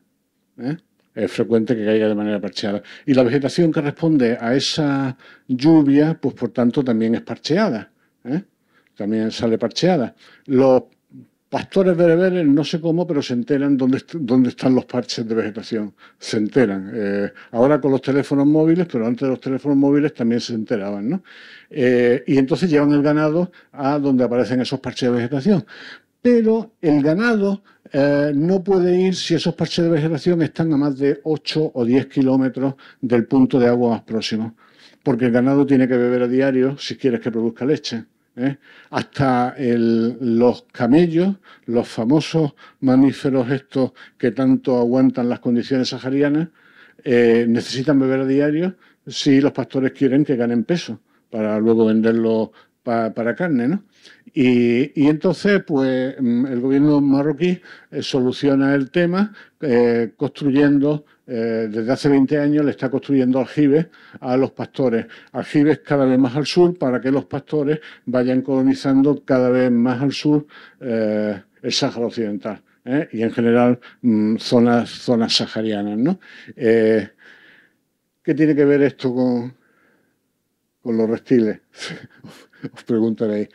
¿eh? Es frecuente que caiga de manera parcheada. Y la vegetación que responde a esa lluvia, pues por tanto también es parcheada. ¿eh? También sale parcheada pastores bereberes, no sé cómo, pero se enteran dónde, están los parches de vegetación. Se enteran. Eh, ahora con los teléfonos móviles, pero antes de los teléfonos móviles también se enteraban, ¿no? Eh, y entonces llevan el ganado a donde aparecen esos parches de vegetación. Pero el ganado eh, no puede ir si esos parches de vegetación están a más de 8 o 10 kilómetros del punto de agua más próximo. Porque el ganado tiene que beber a diario si quieres que produzca leche. ¿eh? hasta los camellos, los famosos mamíferos estos que tanto aguantan las condiciones saharianas, eh, necesitan beber a diario si los pastores quieren que ganen peso para luego venderlo para carne, ¿no? Y, entonces, pues, mm, el gobierno marroquí eh, soluciona el tema eh, construyendo, eh, desde hace 20 años, le está construyendo aljibes a los pastores. Aljibes cada vez más al sur para que los pastores vayan colonizando cada vez más al sur el Sáhara Occidental y, en general, mm, zonas, zonas saharianas. ¿no? ¿Qué tiene que ver esto con, con los reptiles? Os preguntaréis.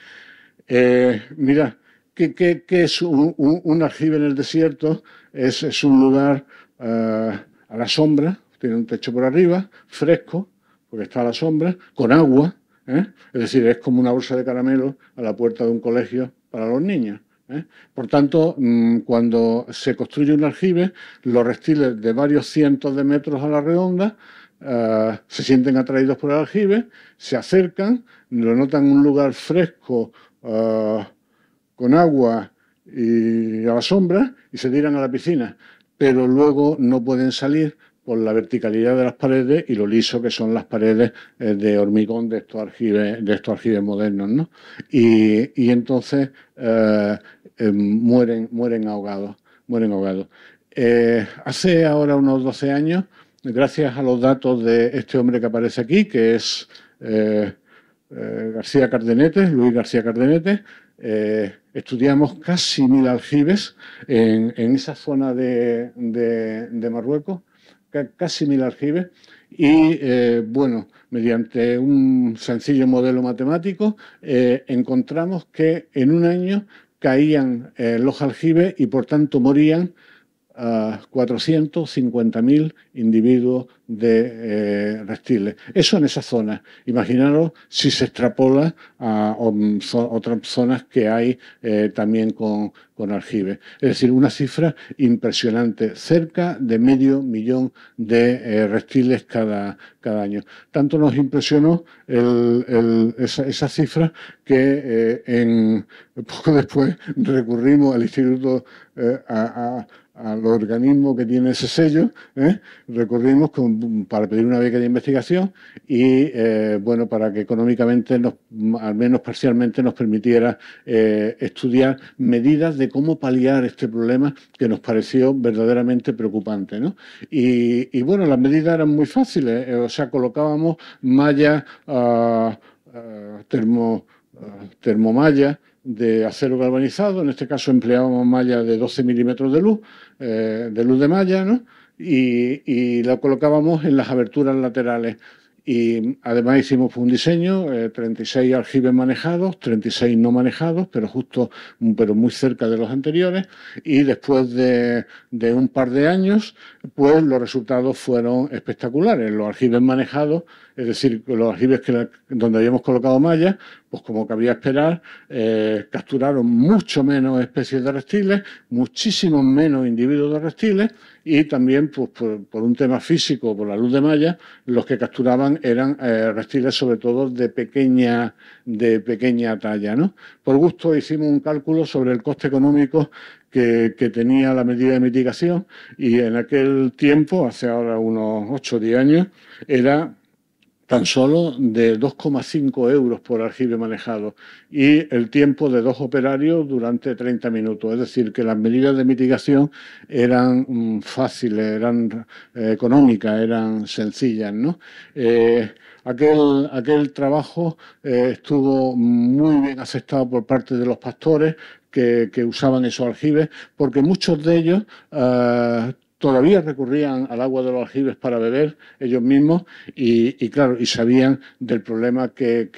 Eh, mira, ¿qué, es un, un, en el desierto? Es, un lugar eh, a la sombra, tiene un techo por arriba, fresco, porque está a la sombra, con agua. ¿eh? Es decir, es como una bolsa de caramelo a la puerta de un colegio para los niños. Por tanto, mm, cuando se construye un aljibe, los reptiles de varios cientos de metros a la redonda se sienten atraídos por el aljibe, se acercan, lo notan un lugar fresco Ah, con agua y a la sombra y se tiran a la piscina, pero luego no pueden salir por la verticalidad de las paredes y lo liso que son las paredes eh, de hormigón de estos argibes, modernos, Y, entonces eh, eh, mueren, mueren ahogados, mueren ahogados. hace ahora unos 12 años, gracias a los datos de este hombre que aparece aquí, que es eh, García Cardenete, Luis García Cardenete, eh, estudiamos casi mil aljibes en, esa zona de, Marruecos, casi mil aljibes, y eh, bueno, mediante un sencillo modelo matemático, encontramos que en un año caían los aljibes y por tanto morían 450.000 individuos de eh, reptiles. Eso en esa zona. Imaginaros si se extrapola a otras zonas que hay eh, también con, con aljibes. Es decir, una cifra impresionante, cerca de medio millón de eh, reptiles cada, cada año. Tanto nos impresionó esa, cifra que en, poco después recurrimos al Instituto a al organismo que tiene ese sello, ¿eh? recorrimos para pedir una beca de investigación y, eh, bueno, para que económicamente, al menos parcialmente, nos permitiera eh, estudiar medidas de cómo paliar este problema que nos pareció verdaderamente preocupante, Y, bueno, las medidas eran muy fáciles, o sea, colocábamos malla uh, de acero galvanizado, en este caso empleábamos malla de 12 milímetros de luz, eh, de luz de malla, ¿no? y, la colocábamos en las aberturas laterales. Y además hicimos un diseño, 36 eh, aljibes manejados, 36 no manejados, pero justo, pero muy cerca de los anteriores. Y después de, un par de años, pues los resultados fueron espectaculares. Los aljibes manejados, es decir, los aljibes que donde habíamos colocado mallas, pues como cabía esperar, eh, capturaron mucho menos especies de reptiles, muchísimos menos individuos de reptiles y también pues, por, un tema físico, por la luz de malla, los que capturaban eran eh, reptiles sobre todo de pequeña, de pequeña talla. ¿no? Por gusto hicimos un cálculo sobre el coste económico que, que, tenía la medida de mitigación y en aquel tiempo, hace ahora unos 8 o 10 años, era tan solo de 2,5 euros por aljibe manejado y el tiempo de dos operarios durante 30 minutos. Es decir, que las medidas de mitigación eran mm, fáciles, eran eh, económicas, eran sencillas. ¿no? Eh, aquel, aquel trabajo eh, estuvo muy bien aceptado por parte de los pastores, que, usaban esos aljibes, porque muchos de ellos todavía recurrían al agua de los aljibes para beber ellos mismos y, claro, y sabían del problema que,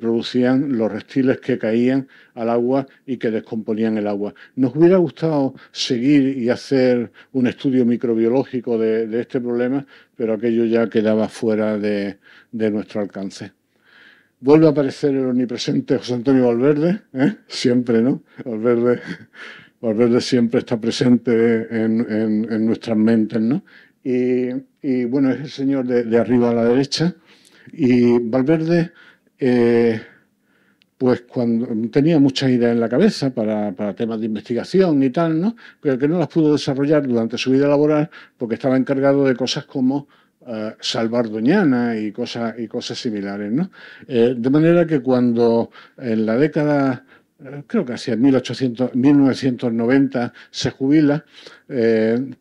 producían los reptiles que caían al agua y que descomponían el agua. Nos hubiera gustado seguir y hacer un estudio microbiológico de, este problema, pero aquello ya quedaba fuera de, de nuestro alcance vuelve a aparecer el omnipresente José Antonio Valverde, ¿eh? siempre, ¿no? Valverde Valverde siempre está presente en, nuestras mentes, ¿no? Y, bueno, es el señor de, arriba a la derecha. Y Valverde, eh, pues cuando tenía muchas ideas en la cabeza para, temas de investigación y tal, ¿no? Pero que no las pudo desarrollar durante su vida laboral porque estaba encargado de cosas como eh, salvar Doñana y cosas, y cosas similares. ¿no? Eh, de manera que cuando en la década creo que hacia 1800, 1990 se jubila,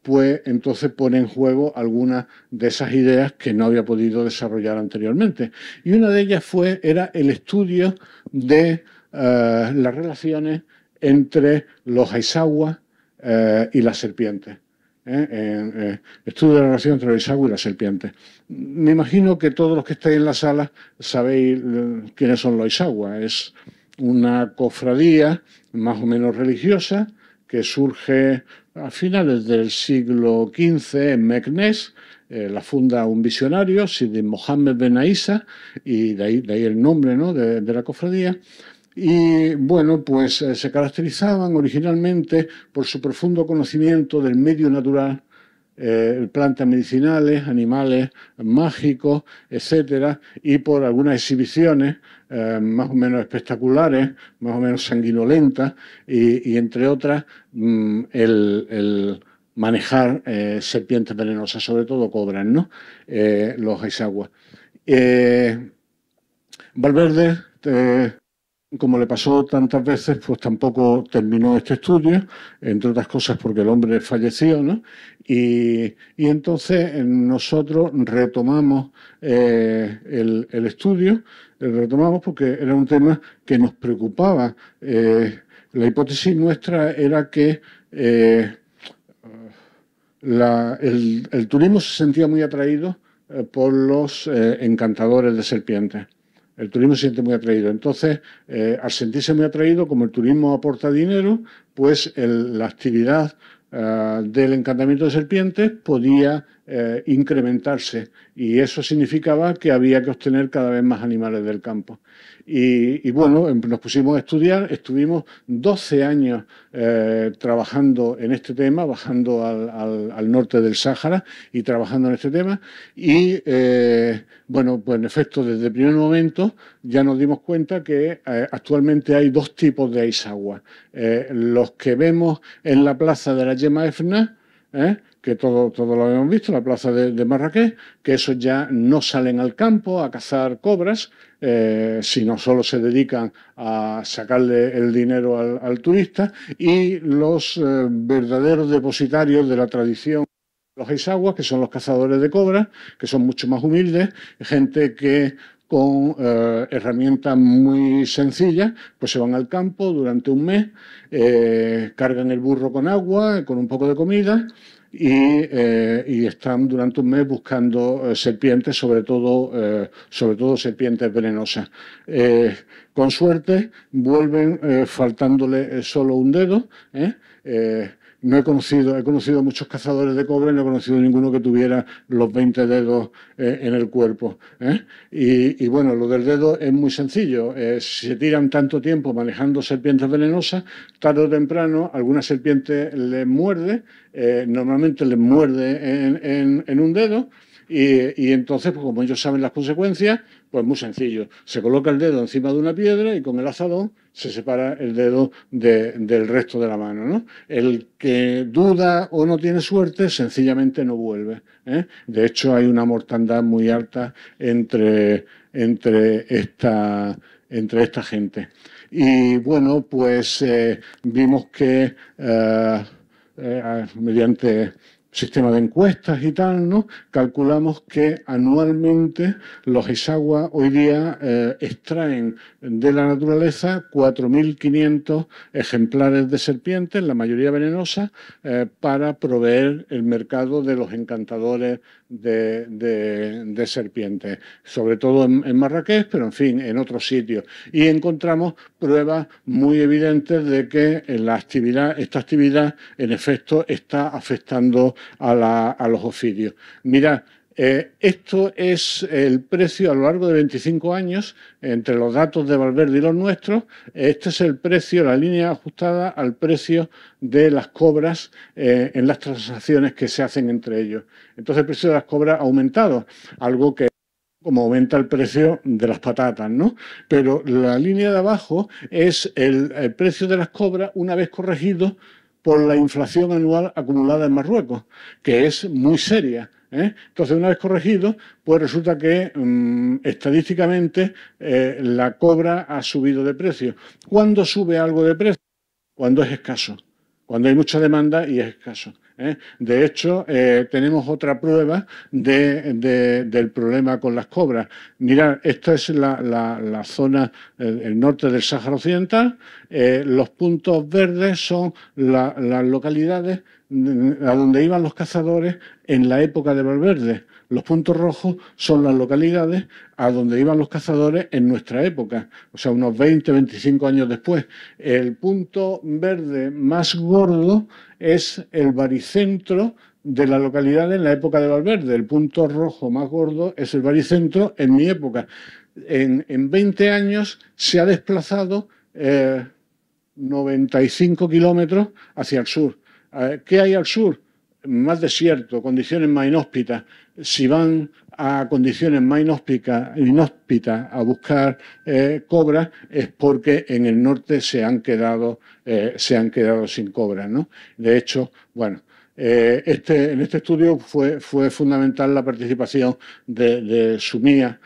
pues entonces pone en juego algunas de esas ideas que no había podido desarrollar anteriormente. Y una de ellas fue, era el estudio de eh, las relaciones entre los Aizawa eh, y las serpientes. estudio de la relación entre los Aizawa y las serpientes. Me imagino que todos los que estáis en la sala sabéis quiénes son los Aizawa. Es, una cofradía más o menos religiosa que surge a finales del siglo XV en Meknes, eh, la funda un visionario, Sidi Mohammed Ben Aisa, y de ahí, el nombre ¿no? de, la cofradía. Y bueno, pues eh, se caracterizaban originalmente por su profundo conocimiento del medio natural eh, plantas medicinales, animales mágicos, etcétera, y por algunas exhibiciones eh, más o menos espectaculares, más o menos sanguinolentas, y, entre otras, mm, el, manejar eh, serpientes venenosas, sobre todo cobran ¿no? los aisaguas. Valverde como le pasó tantas veces, pues tampoco terminó este estudio, entre otras cosas porque el hombre falleció, ¿no? Y, entonces eh, nosotros retomamos eh, el, estudio, eh, retomamos porque era un tema que nos preocupaba. la hipótesis nuestra era que el, turismo se sentía muy atraído por los encantadores de serpientes. El turismo se siente muy atraído. Entonces, eh, al sentirse muy atraído, como el turismo aporta dinero, pues la actividad eh, del encantamiento de serpientes podía eh, incrementarse y eso significaba que había que obtener cada vez más animales del campo. Y, bueno, em, nos pusimos a estudiar, estuvimos 12 años eh, trabajando en este tema, bajando al, norte del Sáhara y trabajando en este tema. Y eh, bueno, pues en efecto, desde el primer momento ya nos dimos cuenta que eh, actualmente hay dos tipos de Eh, los que vemos en la plaza de la Yema Efna, que todos lo habíamos visto, la plaza de, de Marrakech, que esos ya no salen al campo a cazar cobras, eh, si no solo se dedican a sacarle el dinero al, turista, y los eh, verdaderos depositarios de la tradición los isaguas, que son los cazadores de cobras, que son mucho más humildes, gente que con eh, herramientas muy sencillas, pues se van al campo durante un mes, cargan el burro con agua, con un poco de comida, eh, y, están durante un mes buscando eh, serpientes, sobre todo, eh, sobre todo serpientes venenosas. con suerte vuelven faltándole solo un dedo no he conocido, he conocido muchos cazadores de cobre, no he conocido ninguno que tuviera los 20 dedos eh, en el cuerpo. ¿eh? Y, bueno, lo del dedo es muy sencillo. Eh, si se tiran tanto tiempo manejando serpientes venenosas, tarde o temprano alguna serpiente les muerde, normalmente les muerde en, un dedo. Y, y, entonces, pues, como ellos saben las consecuencias, pues muy sencillo, se coloca el dedo encima de una piedra y con el azadón se separa el dedo del resto de la mano. El que duda o no tiene suerte sencillamente no vuelve. ¿eh? De hecho hay una mortandad muy alta entre, entre, esta, entre esta gente. Y bueno, pues eh, vimos que eh, mediante sistema de encuestas y tal, ¿no? calculamos que anualmente los Isaguas hoy día eh, extraen de la naturaleza 4.500 ejemplares de serpientes, la mayoría venenosas, eh, para proveer el mercado de los encantadores de, serpientes, sobre todo en, en, Marrakech, pero en fin, en otros sitios. Y encontramos pruebas muy evidentes de que la actividad, esta actividad en efecto está afectando a, los oficios. Mira, eh, esto es el precio a lo largo de 25 años, entre los datos de Valverde y los nuestros, este es el precio, la línea ajustada al precio de las cobras eh, en las transacciones que se hacen entre ellos. Entonces el precio de las cobras ha aumentado, algo que como aumenta el precio de las patatas, ¿no? Pero la línea de abajo es el precio de las cobras una vez corregido por la inflación anual acumulada en Marruecos, que es muy seria. ¿eh? Entonces, una vez corregido, pues resulta que mm, estadísticamente eh, la cobra ha subido de precio. ¿Cuándo sube algo de precio? Cuando es escaso, cuando hay mucha demanda y es escaso. ¿eh? De hecho, eh, tenemos otra prueba del problema con las cobras. Mirad, esta es la, zona, el, norte del Sáhara Occidental. Eh, los puntos verdes son las localidades mm, a donde iban los cazadores en la época de Valverde. Los puntos rojos son las localidades a donde iban los cazadores en nuestra época, o sea, unos 20, 25 años después. El punto verde más gordo es el baricentro de la localidad en la época de Valverde. El punto rojo más gordo es el baricentro en mi época. En, 20 años se ha desplazado 95 eh, kilómetros hacia el sur. Eh, ¿Qué hay al sur? más desierto, condiciones más inhóspitas, si van a condiciones más inhóspitas, a buscar eh, cobras, es porque en el norte se han quedado, eh, se han quedado sin cobras. ¿no? De hecho, bueno, eh, este, en este estudio fue, fue fundamental la participación de, de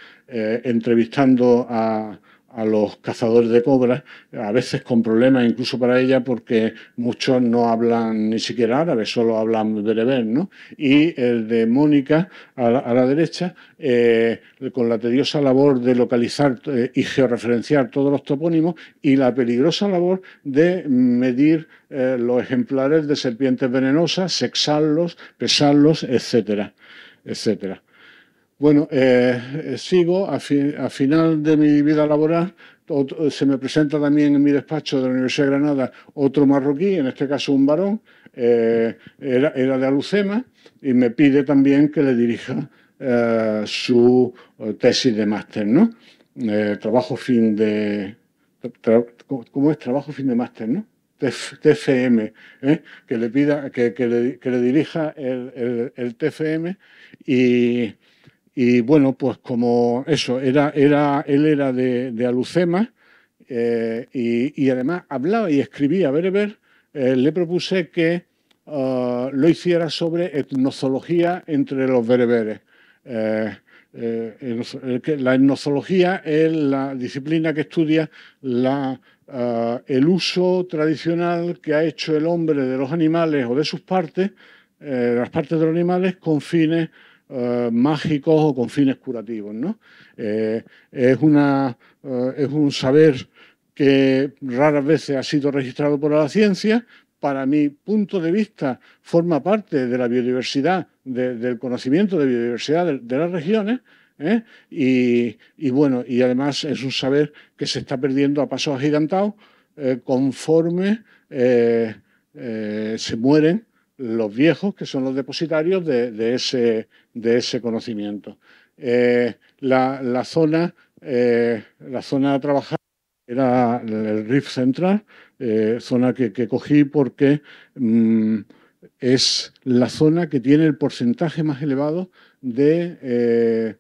entrevistando a, a los cazadores de cobras, a veces con problemas incluso para ella porque muchos no hablan ni siquiera árabe, solo hablan bereber, ¿no? Y el de Mónica a la, derecha, eh, con la tediosa labor de localizar eh, y georreferenciar todos los topónimos y la peligrosa labor de medir eh, los ejemplares de serpientes venenosas, sexarlos, pesarlos, etcétera, etcétera. Bueno, eh, eh, sigo a, final de mi vida laboral. se me presenta también en mi despacho de la Universidad de Granada otro marroquí, en este caso un varón, eh, era, de Alucema, y me pide también que le dirija su tesis de máster, ¿no? trabajo fin de. ¿Cómo es? Trabajo fin de máster, ¿no? TFM, que le pida que, le, dirija el TFM y, y bueno, pues como eso, era, era, él era de, Alucema eh, y, además hablaba y escribía bereber, eh, le propuse que ah, lo hiciera sobre etnozoología entre los bereberes. Eh, la etnozoología es la disciplina que estudia ah, el uso tradicional que ha hecho el hombre de los animales o de sus partes, las partes de los animales, con fines eh, mágicos o con fines curativos. Eh, es, una, eh, es un saber que raras veces ha sido registrado por la ciencia, para mi punto de vista, forma parte de la biodiversidad, del conocimiento de biodiversidad de, las regiones. Y, bueno, y además es un saber que se está perdiendo a pasos agigantados conforme se mueren los viejos, que son los depositarios de, ese, de ese, conocimiento. Eh, la, zona, eh, la zona a trabajar era el RIF Central, eh, zona que, cogí porque mm, es la zona que tiene el porcentaje más elevado de,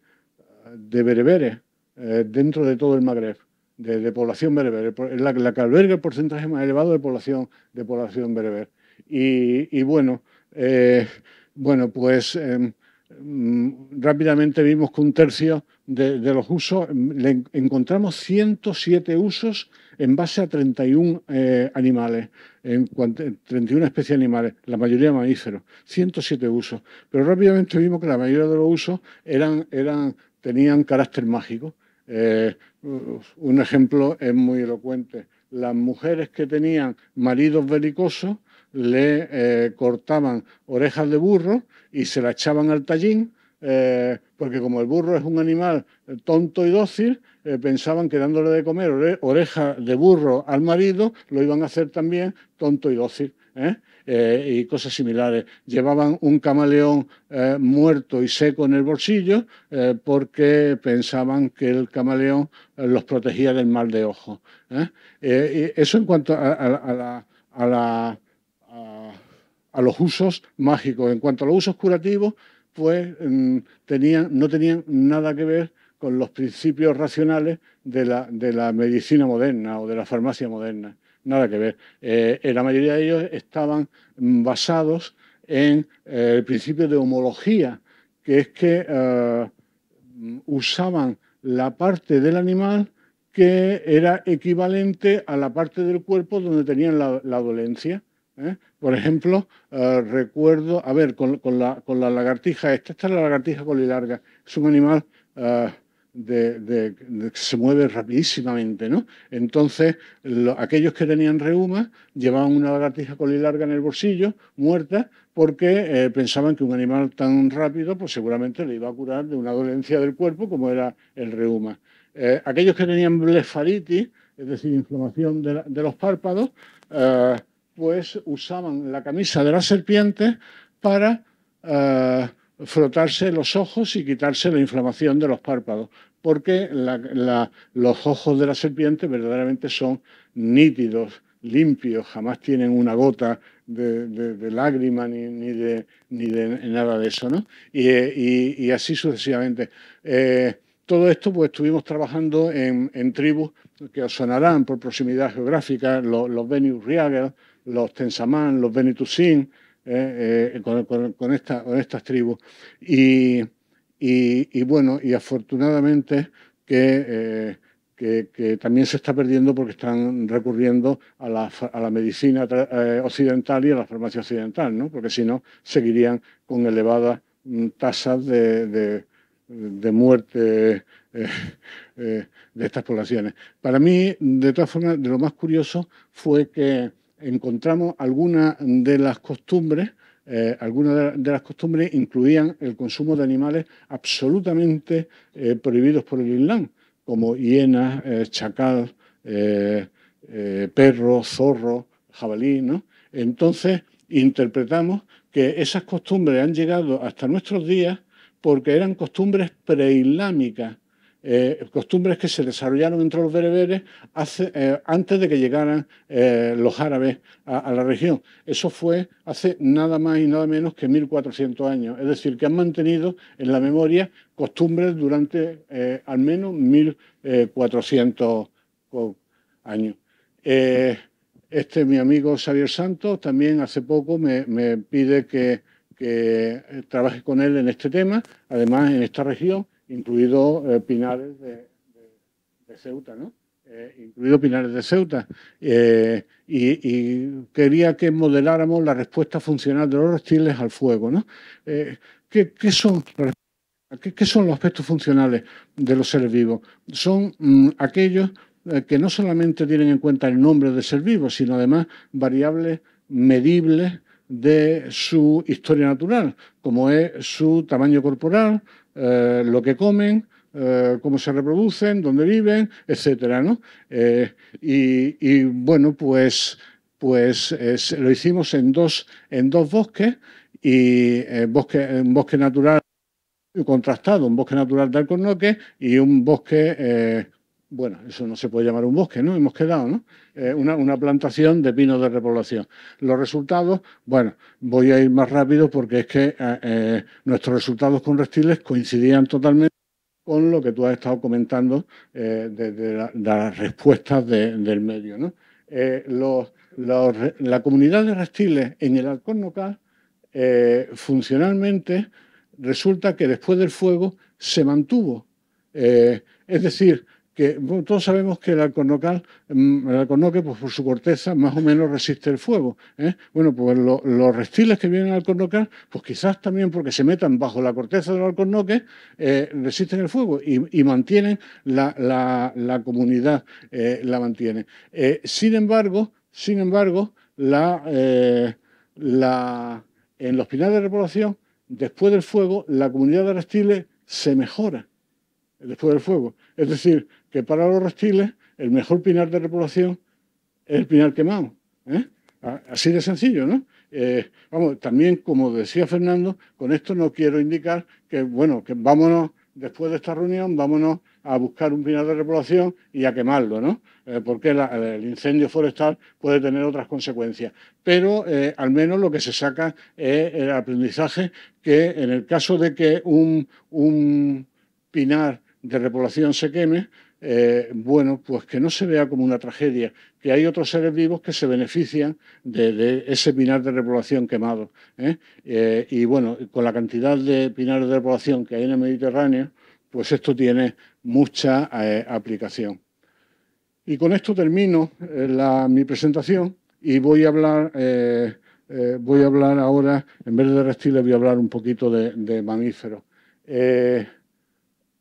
de bereberes dentro de todo el Magreb. De, población bereber, es la, la, que alberga el porcentaje más elevado de población, de población bereber. Y, bueno, eh, bueno, pues em, mm, rápidamente vimos que un tercio de, los usos, em, encontramos 107 usos en base a 31 eh, animales, 31 especies animales, la mayoría mamíferos, 107 usos. Pero rápidamente vimos que la mayoría de los usos eran, eran, tenían carácter mágico. Eh, un ejemplo es muy elocuente. Las mujeres que tenían maridos belicosos le eh, cortaban orejas de burro y se la echaban al tallín, eh, porque como el burro es un animal eh, tonto y dócil, pensaban que dándole de comer orejas de burro al marido, lo iban a hacer también tonto y dócil. y cosas similares. Llevaban un camaleón muerto y seco en el bolsillo porque pensaban que el camaleón los protegía del mal de ojo. Y eso en cuanto a la a los usos mágicos. En cuanto a los usos curativos, pues mm, no tenían nada que ver con los principios racionales de la, medicina moderna o de la farmacia moderna. Nada que ver. Eh, la mayoría de ellos estaban mm, basados en eh, el principio de homología, que es que eh, mm, usaban la parte del animal que era equivalente a la parte del cuerpo donde tenían la dolencia. ¿eh? Por ejemplo, eh, recuerdo, a ver, con, la, lagartija, esta, esta es la lagartija colilarga, es un animal eh, que se mueve rapidísimamente, ¿no? Entonces, aquellos que tenían reuma llevaban una lagartija colilarga en el bolsillo, muerta, porque pensaban que un animal tan rápido, pues seguramente le iba a curar de una dolencia del cuerpo como era el reuma. aquellos que tenían blefaritis, es decir, inflamación de los párpados, pues usaban la camisa de la serpiente para eh, frotarse los ojos y quitarse la inflamación de los párpados, porque los ojos de la serpiente verdaderamente son nítidos, limpios, jamás tienen una gota de, lágrima ni, de, nada de eso, ¿no? Y, así sucesivamente. Eh, todo esto pues estuvimos trabajando en, tribus que sonarán por proximidad geográfica, los, los los Tensamán, los Benitusín, eh, eh, con, estas tribus. Y, bueno, y afortunadamente eh, que, también se está perdiendo porque están recurriendo a la, medicina occidental y a la farmacia occidental, ¿no? porque si no, seguirían con elevadas mm, tasas de, de muerte. de estas poblaciones. Para mí, de todas formas, de lo más curioso fue que encontramos algunas de las costumbres eh, algunas de, las costumbres incluían el consumo de animales absolutamente eh, prohibidos por el Islam, como hienas, eh, chacal, perro, zorro, jabalí. ¿no? Entonces interpretamos que esas costumbres han llegado hasta nuestros días porque eran costumbres preislámicas eh, costumbres que se desarrollaron entre los bereberes eh, antes de que llegaran eh, los árabes a, la región. Eso fue hace nada más y nada menos que 1400 años. Es decir, que han mantenido en la memoria costumbres durante al menos 1400 años. este mi amigo Xavier Santos también hace poco me, pide que trabaje con él en este tema, además en esta región eh, eh, incluido Pinares de, Ceuta, ¿no? incluido Pinares de Ceuta. y, quería que modeláramos la respuesta funcional de los reptiles al fuego, ¿no? Eh, ¿qué, son los aspectos funcionales de los seres vivos? Son mm, aquellos que no solamente tienen en cuenta el nombre del ser vivo, sino además variables medibles de su historia natural, como es su tamaño corporal, eh, lo que comen, eh, cómo se reproducen, dónde viven, etc. Eh, y, bueno, pues, pues lo hicimos en dos, en dos bosques, y bosque, un bosque natural contrastado, un bosque natural de Alcornoque y un bosque bueno, eso no se puede llamar un bosque, ¿no? Hemos quedado, ¿no? Eh, una, plantación de pinos de repoblación. Los resultados, bueno, voy a ir más rápido porque es que eh, eh, nuestros resultados con reptiles coincidían totalmente con lo que tú has estado comentando de, las respuestas del medio, ¿no? la comunidad de reptiles en el Alcón funcionalmente, resulta que después del fuego se mantuvo. es decir, todos sabemos que el mm, el alcornoque, pues por su corteza, más o menos resiste el fuego. ¿eh? Bueno, pues los reptiles que vienen al alcornoque, pues quizás también porque se metan bajo la corteza del alcornoque, eh, resisten el fuego y, mantienen la, comunidad, eh, la mantienen. sin embargo, sin embargo, en los pinales de repoblación, después del fuego, la comunidad de reptiles se mejora después del fuego. Es decir, que para los reptiles el mejor pinar de repoblación es el pinar quemado. ¿eh? Así de sencillo, ¿no? Eh, vamos, también, como decía Fernando, con esto no quiero indicar que, bueno, que vámonos después de esta reunión, vámonos a buscar un pinar de repoblación y a quemarlo, ¿no? Eh, porque el incendio forestal puede tener otras consecuencias. Pero al menos lo que se saca es el aprendizaje que en el caso de que un, un pinar de repoblación se queme, eh, bueno, pues que no se vea como una tragedia, que hay otros seres vivos que se benefician de, ese pinar de repoblación quemado. ¿eh? Eh, y bueno, con la cantidad de pinares de repoblación que hay en el Mediterráneo, pues esto tiene mucha aplicación. Y con esto termino mi presentación y voy a hablar... voy a hablar ahora, en vez de reptiles, voy a hablar un poquito de, mamíferos.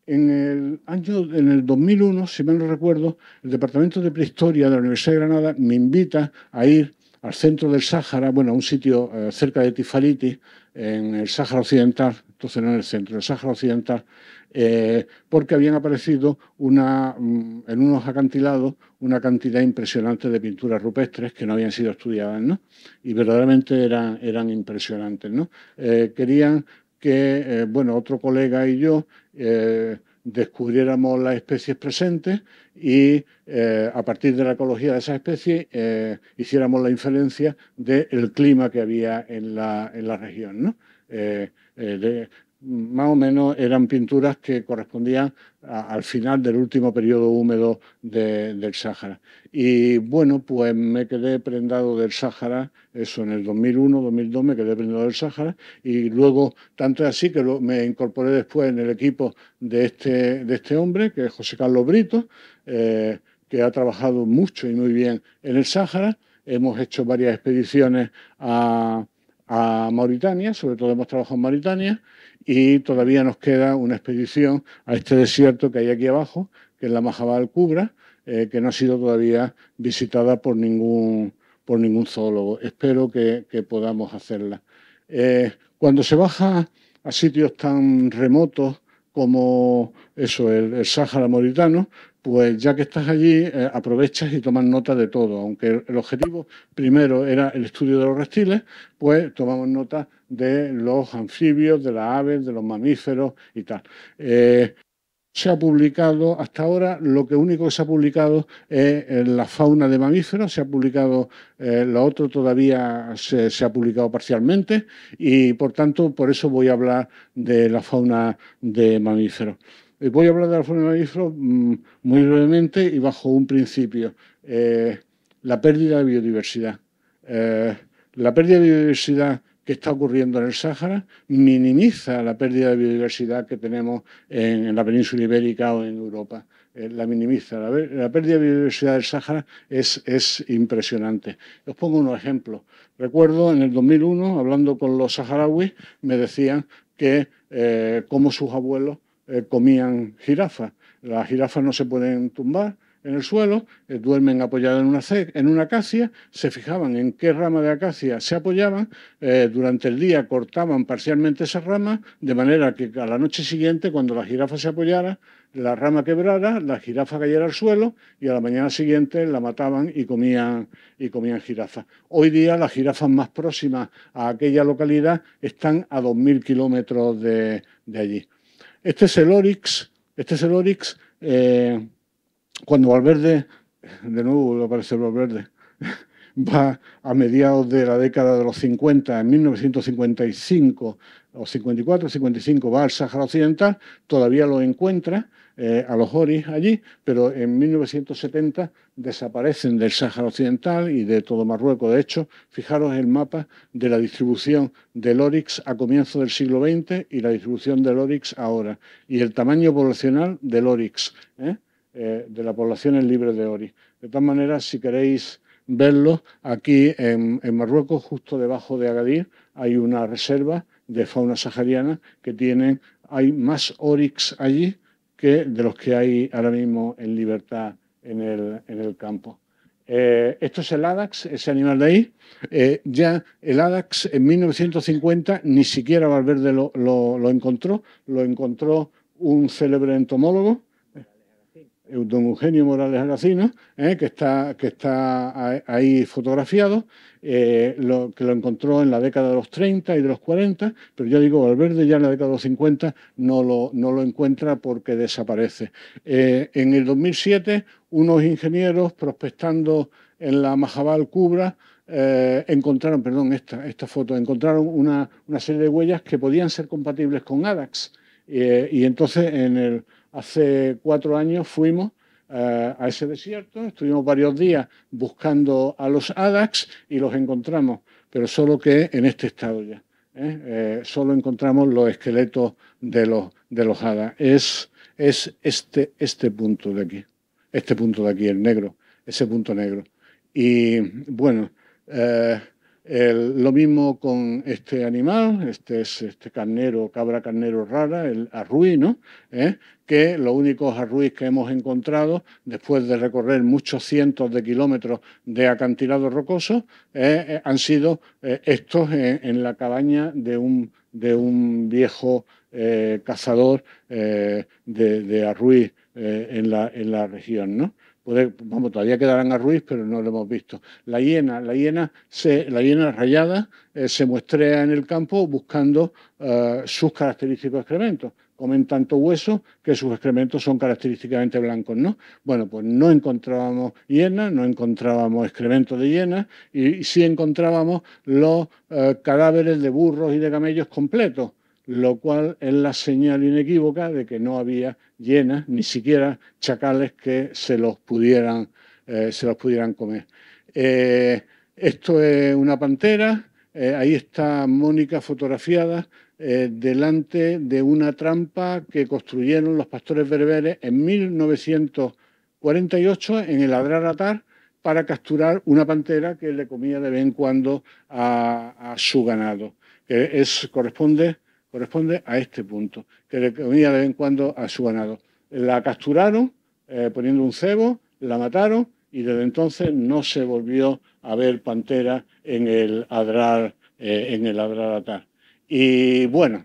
En el año en el 2001, si mal no recuerdo, el Departamento de Prehistoria de la Universidad de Granada me invita a ir al centro del Sáhara, bueno, a un sitio eh, cerca de Tifaliti, en el Sáhara Occidental, entonces no en el centro, del el Sáhara Occidental, eh, porque habían aparecido una, mm, en unos acantilados una cantidad impresionante de pinturas rupestres que no habían sido estudiadas, ¿no? Y verdaderamente eran, impresionantes, ¿no? Eh, querían que, eh, bueno, otro colega y yo eh, descubriéramos las especies presentes y eh, a partir de la ecología de esas especies hiciéramos la inferencia del clima que había en la, región, más o menos eran pinturas que correspondían al final del último periodo húmedo del Sáhara. Y bueno, pues me quedé prendado del Sáhara, eso en el 2001, 2002 me quedé prendado del Sáhara y luego, tanto así que me incorporé después en el equipo de este, este hombre, que es José Carlos Brito, eh, que ha trabajado mucho y muy bien en el Sáhara. Hemos hecho varias expediciones a Mauritania, sobre todo hemos trabajado en Mauritania, y todavía nos queda una expedición a este desierto que hay aquí abajo, que es la Majabal Cubra, eh, que no ha sido todavía visitada por ningún, por ningún zoólogo. Espero que, podamos hacerla. Eh, cuando se baja a sitios tan remotos como eso, el, el Sáhara mauritano, pues ya que estás allí, eh, aprovechas y tomas nota de todo. Aunque el objetivo primero era el estudio de los reptiles, pues tomamos nota de los anfibios, de las aves, de los mamíferos y tal. Eh, se ha publicado hasta ahora, lo que único que se ha publicado es eh, la fauna de mamíferos, se ha publicado, lo otro todavía se, ha publicado parcialmente y por tanto por eso voy a hablar de la fauna de mamíferos. Eh, voy a hablar de la la muy brevemente y bajo un principio. Eh, la pérdida de biodiversidad. Eh, la pérdida de biodiversidad que está ocurriendo en el Sáhara minimiza la pérdida de biodiversidad que tenemos en, la península ibérica o en Europa. la minimiza. La, pérdida de biodiversidad del Sáhara es, impresionante. Os pongo unos ejemplos. Recuerdo en el 2001, hablando con los saharauis, me decían que como sus abuelos eh, comían jirafas. Las jirafas no se pueden tumbar en el suelo, eh, duermen apoyadas en una, acacia, se fijaban en qué rama de acacia se apoyaban, eh, durante el día cortaban parcialmente esa rama de manera que a la noche siguiente, cuando la jirafa se apoyara, la rama quebrara, la jirafa cayera al suelo y a la mañana siguiente la mataban y comían, y comían jirafas. Hoy día las jirafas más próximas a aquella localidad están a 2.000 kilómetros de allí. Este es el Orix, este es el eh, cuando Valverde, de nuevo vuelve a aparecer Valverde, va a mediados de la década de los 50, en 1955, o 54, 55, va al Sáhara Occidental, todavía lo encuentra, eh, a los Horis allí, pero en 1970 desaparecen del Sáhara Occidental y de todo Marruecos. De hecho, fijaros el mapa de la distribución del Orix a comienzos del siglo XX y la distribución del Orix ahora, y el tamaño poblacional del Orix, ¿eh? Eh, de la población en libre de Orix. De tal manera, si queréis verlo, aquí en Marruecos, justo debajo de Agadir, hay una reserva de fauna sahariana que tienen, hay más orix allí que de los que hay ahora mismo en libertad en el, en el campo. Eh, esto es el ADAX, ese animal de ahí. Eh, ya el ADAX en 1950 ni siquiera Valverde lo encontró, lo encontró un célebre entomólogo don Eugenio Morales Aracino, eh, que, está, ahí fotografiado, eh, lo, que lo encontró en la década de los 30 y de los 40, pero ya digo, verde ya en la década de los 50 no lo, encuentra porque desaparece. Eh, en el 2007, unos ingenieros prospectando en la Majabal Cubra, encontraron, perdón, esta, foto, encontraron una, serie de huellas que podían ser compatibles con ADAX. y entonces en el Hace cuatro años fuimos eh, a ese desierto, estuvimos varios días buscando a los ADAX y los encontramos, pero solo que en este estado ya. ¿eh? Eh, solo encontramos los esqueletos de los, de Es, es este, este punto de aquí, este punto de aquí, el negro, ese punto negro. Y bueno, lo mismo con este animal, este es este carnero, cabra carnero rara, el arruí, ¿no? ¿Eh? que los únicos arruís que hemos encontrado, después de recorrer muchos cientos de kilómetros de acantilados rocosos, eh, eh, han sido estos en, la cabaña de un, viejo cazador de, de en la, en, la, región. ¿no? todavía quedarán a Ruiz, pero no lo hemos visto. La hiena, la hiena, se, la hiena rayada eh, se muestrea en el campo buscando eh, sus característicos excrementos. Comen tanto hueso que sus excrementos son característicamente blancos, ¿no? Bueno, pues no encontrábamos hiena, no encontrábamos excrementos de hiena y, sí encontrábamos los eh, cadáveres de burros y de camellos completos lo cual es la señal inequívoca de que no había llenas ni siquiera chacales que se los pudieran, eh, se los pudieran comer. Eh, esto es una pantera, eh, ahí está Mónica fotografiada delante de una trampa que construyeron los pastores berberes en 1948 en el Adrar para capturar una pantera que le comía de vez en cuando a, su ganado, corresponde corresponde a este punto, que le comía de vez en cuando a su ganado. La capturaron eh, poniendo un cebo, la mataron y desde entonces no se volvió a ver pantera en el adrar, eh, en el Y bueno,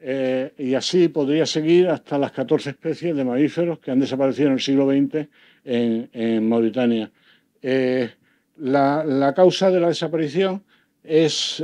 eh, y así podría seguir hasta las 14 especies de mamíferos que han desaparecido en el siglo XX en, Mauritania. La, causa de la desaparición es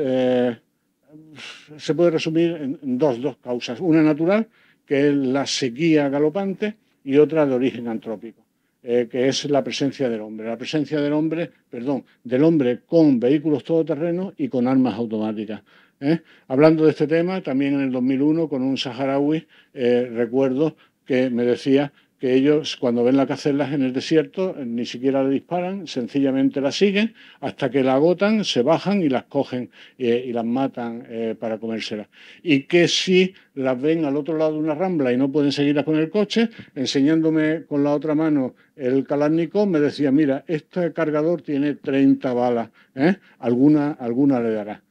se puede resumir en dos, dos causas. Una natural, que es la sequía galopante, y otra de origen antrópico, eh, que es la presencia del hombre. La presencia del hombre, perdón, del hombre con vehículos todoterreno y con armas automáticas. ¿eh? Hablando de este tema, también en el 2001, con un saharaui, eh, recuerdo que me decía que ellos cuando ven las cacerla en el desierto ni siquiera le disparan, sencillamente la siguen hasta que la agotan, se bajan y las cogen eh, y las matan eh, para comérselas. Y que si las ven al otro lado de una rambla y no pueden seguirlas con el coche, enseñándome con la otra mano el calárnico, me decía, mira, este cargador tiene 30 balas, ¿eh? alguna, alguna le dará.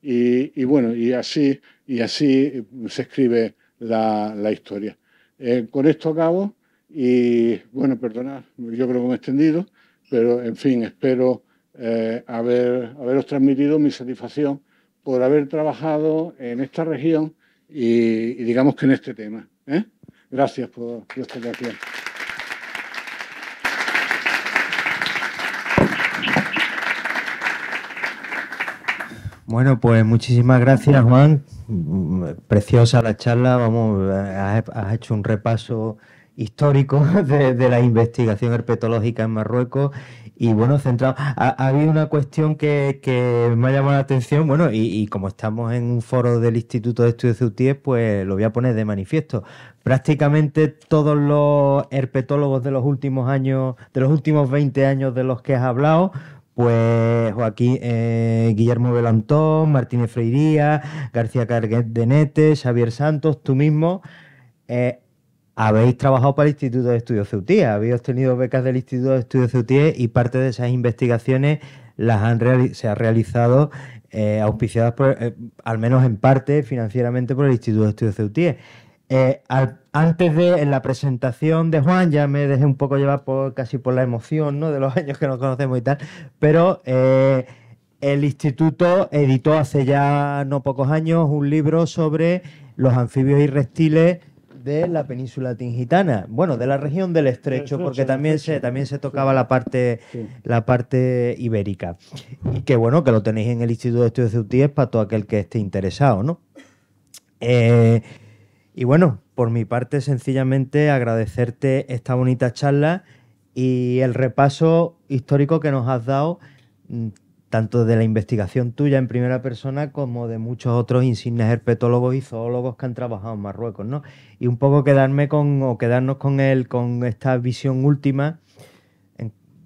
Y, bueno, y así, y así se escribe la historia. Eh, con esto acabo y, bueno, perdonad, yo creo que me he extendido, pero, en fin, espero eh, haber, haberos transmitido mi satisfacción por haber trabajado en esta región y, digamos que en este tema. ¿eh? Gracias por vuestra atención. Bueno, pues muchísimas gracias, Juan. Preciosa la charla. Vamos, eh, has hecho un repaso histórico de, la investigación herpetológica en Marruecos y bueno, centrado. Ha, habido una cuestión que, me ha llamado la atención, bueno, y, como estamos en un foro del Instituto de Estudios de UTIES, pues lo voy a poner de manifiesto. Prácticamente todos los herpetólogos de los últimos años, de los últimos 20 años de los que has hablado, pues Joaquín eh, Guillermo Belantón, Martínez Freiría, García Carguet de Nete, Xavier Santos, tú mismo, eh, habéis trabajado para el Instituto de Estudios Ceutíes, habéis obtenido becas del Instituto de Estudios Ceutíes y parte de esas investigaciones las han se ha realizado eh, auspiciadas, al menos en parte, financieramente por el Instituto de Estudios Ceutíes. Eh, antes de en la presentación de Juan ya me dejé un poco llevar por, casi por la emoción de los años que nos conocemos y tal, pero eh, el instituto editó hace ya no pocos años un libro sobre los anfibios y reptiles de la península tingitana, bueno, de la región del Estrecho, porque también se, también se tocaba la parte, la parte ibérica. Y que bueno, que lo tenéis en el Instituto de Estudios de UTIES para todo aquel que esté interesado, ¿no? Eh, y bueno, por mi parte, sencillamente agradecerte esta bonita charla y el repaso histórico que nos has dado, mm, tanto de la investigación tuya en primera persona como de muchos otros insignes herpetólogos y zoólogos que han trabajado en Marruecos, ¿no? Y un poco quedarme con, quedarnos con él, con esta visión última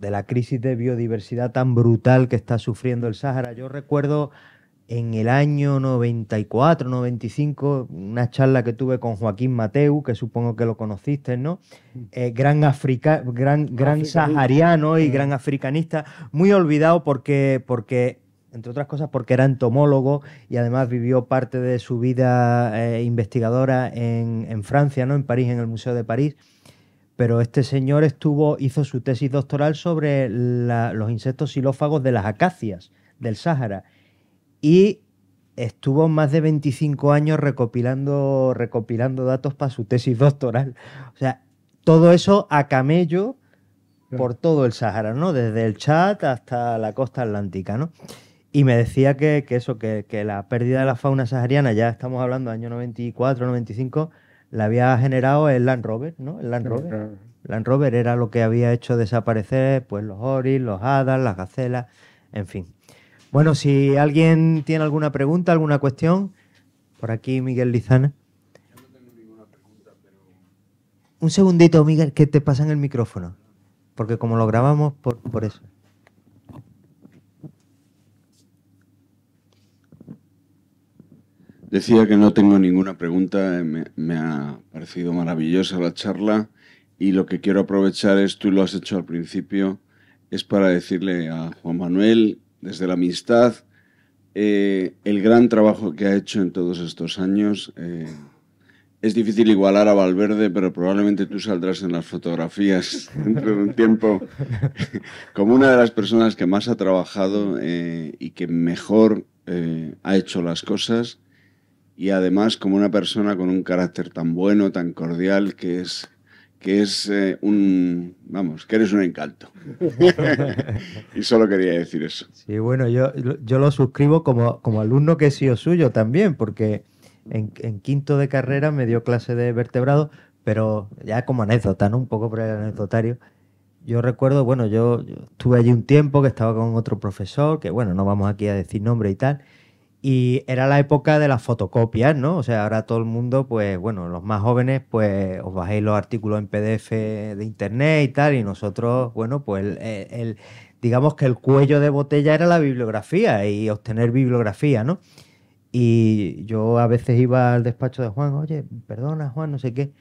de la crisis de biodiversidad tan brutal que está sufriendo el Sáhara. Yo recuerdo en el año 94, 95, una charla que tuve con Joaquín Mateu, que supongo que lo conociste, ¿no? Eh, gran, gran, sahariano y gran africanista, muy olvidado porque, porque, entre otras cosas, porque era entomólogo y además vivió parte de su vida eh, investigadora en, Francia, ¿no? En París, en el Museo de París. Pero este señor estuvo, hizo su tesis doctoral sobre los insectos xilófagos de las acacias del Sáhara y estuvo más de 25 años recopilando, recopilando datos para su tesis doctoral. O sea, todo eso a camello por todo el Sahara, ¿no? Desde el chat hasta la costa atlántica, ¿no? Y me decía que, eso, que, la pérdida de la fauna sahariana, ya estamos hablando año 94, 95, la había generado el Land Rover, ¿no? El Land Rover. Land Rover era lo que había hecho desaparecer pues los oris, los hadas, las gacelas, en fin. Bueno, si alguien tiene alguna pregunta, alguna cuestión, por aquí Miguel Lizana. Un segundito, Miguel, que te pasan el micrófono, porque como lo grabamos, por, eso. Decía que no tengo ninguna pregunta, me, me, ha parecido maravillosa la charla y lo que quiero aprovechar es, tú lo has hecho al principio, es para decirle a Juan Manuel desde la amistad, eh, el gran trabajo que ha hecho en todos estos años. Eh, es difícil igualar a Valverde, pero probablemente tú saldrás en las fotografías dentro de un tiempo como una de las personas que más ha trabajado eh, y que mejor ha hecho las cosas y además como una persona con un carácter tan bueno, tan cordial, que es que es eh, un, vamos, que eres un encanto. y solo quería decir eso. Sí, bueno, yo, yo lo suscribo como, como alumno que he sido suyo también, porque en, quinto de carrera me dio clase de vertebrados, pero ya como anécdota, Un poco por el anecdotario. Yo recuerdo, bueno, yo, yo estuve allí un tiempo que estaba con otro profesor, que bueno, no vamos aquí a decir nombre y tal, y era la época de las fotocopias, ¿no? O sea, ahora todo el mundo, pues bueno, los más jóvenes, pues os bajéis los artículos en PDF de internet y tal, y nosotros, bueno, pues el, digamos que el cuello de botella era la bibliografía y obtener bibliografía, ¿no? Y yo a veces iba al despacho de Juan, oye, perdona Juan, no sé qué,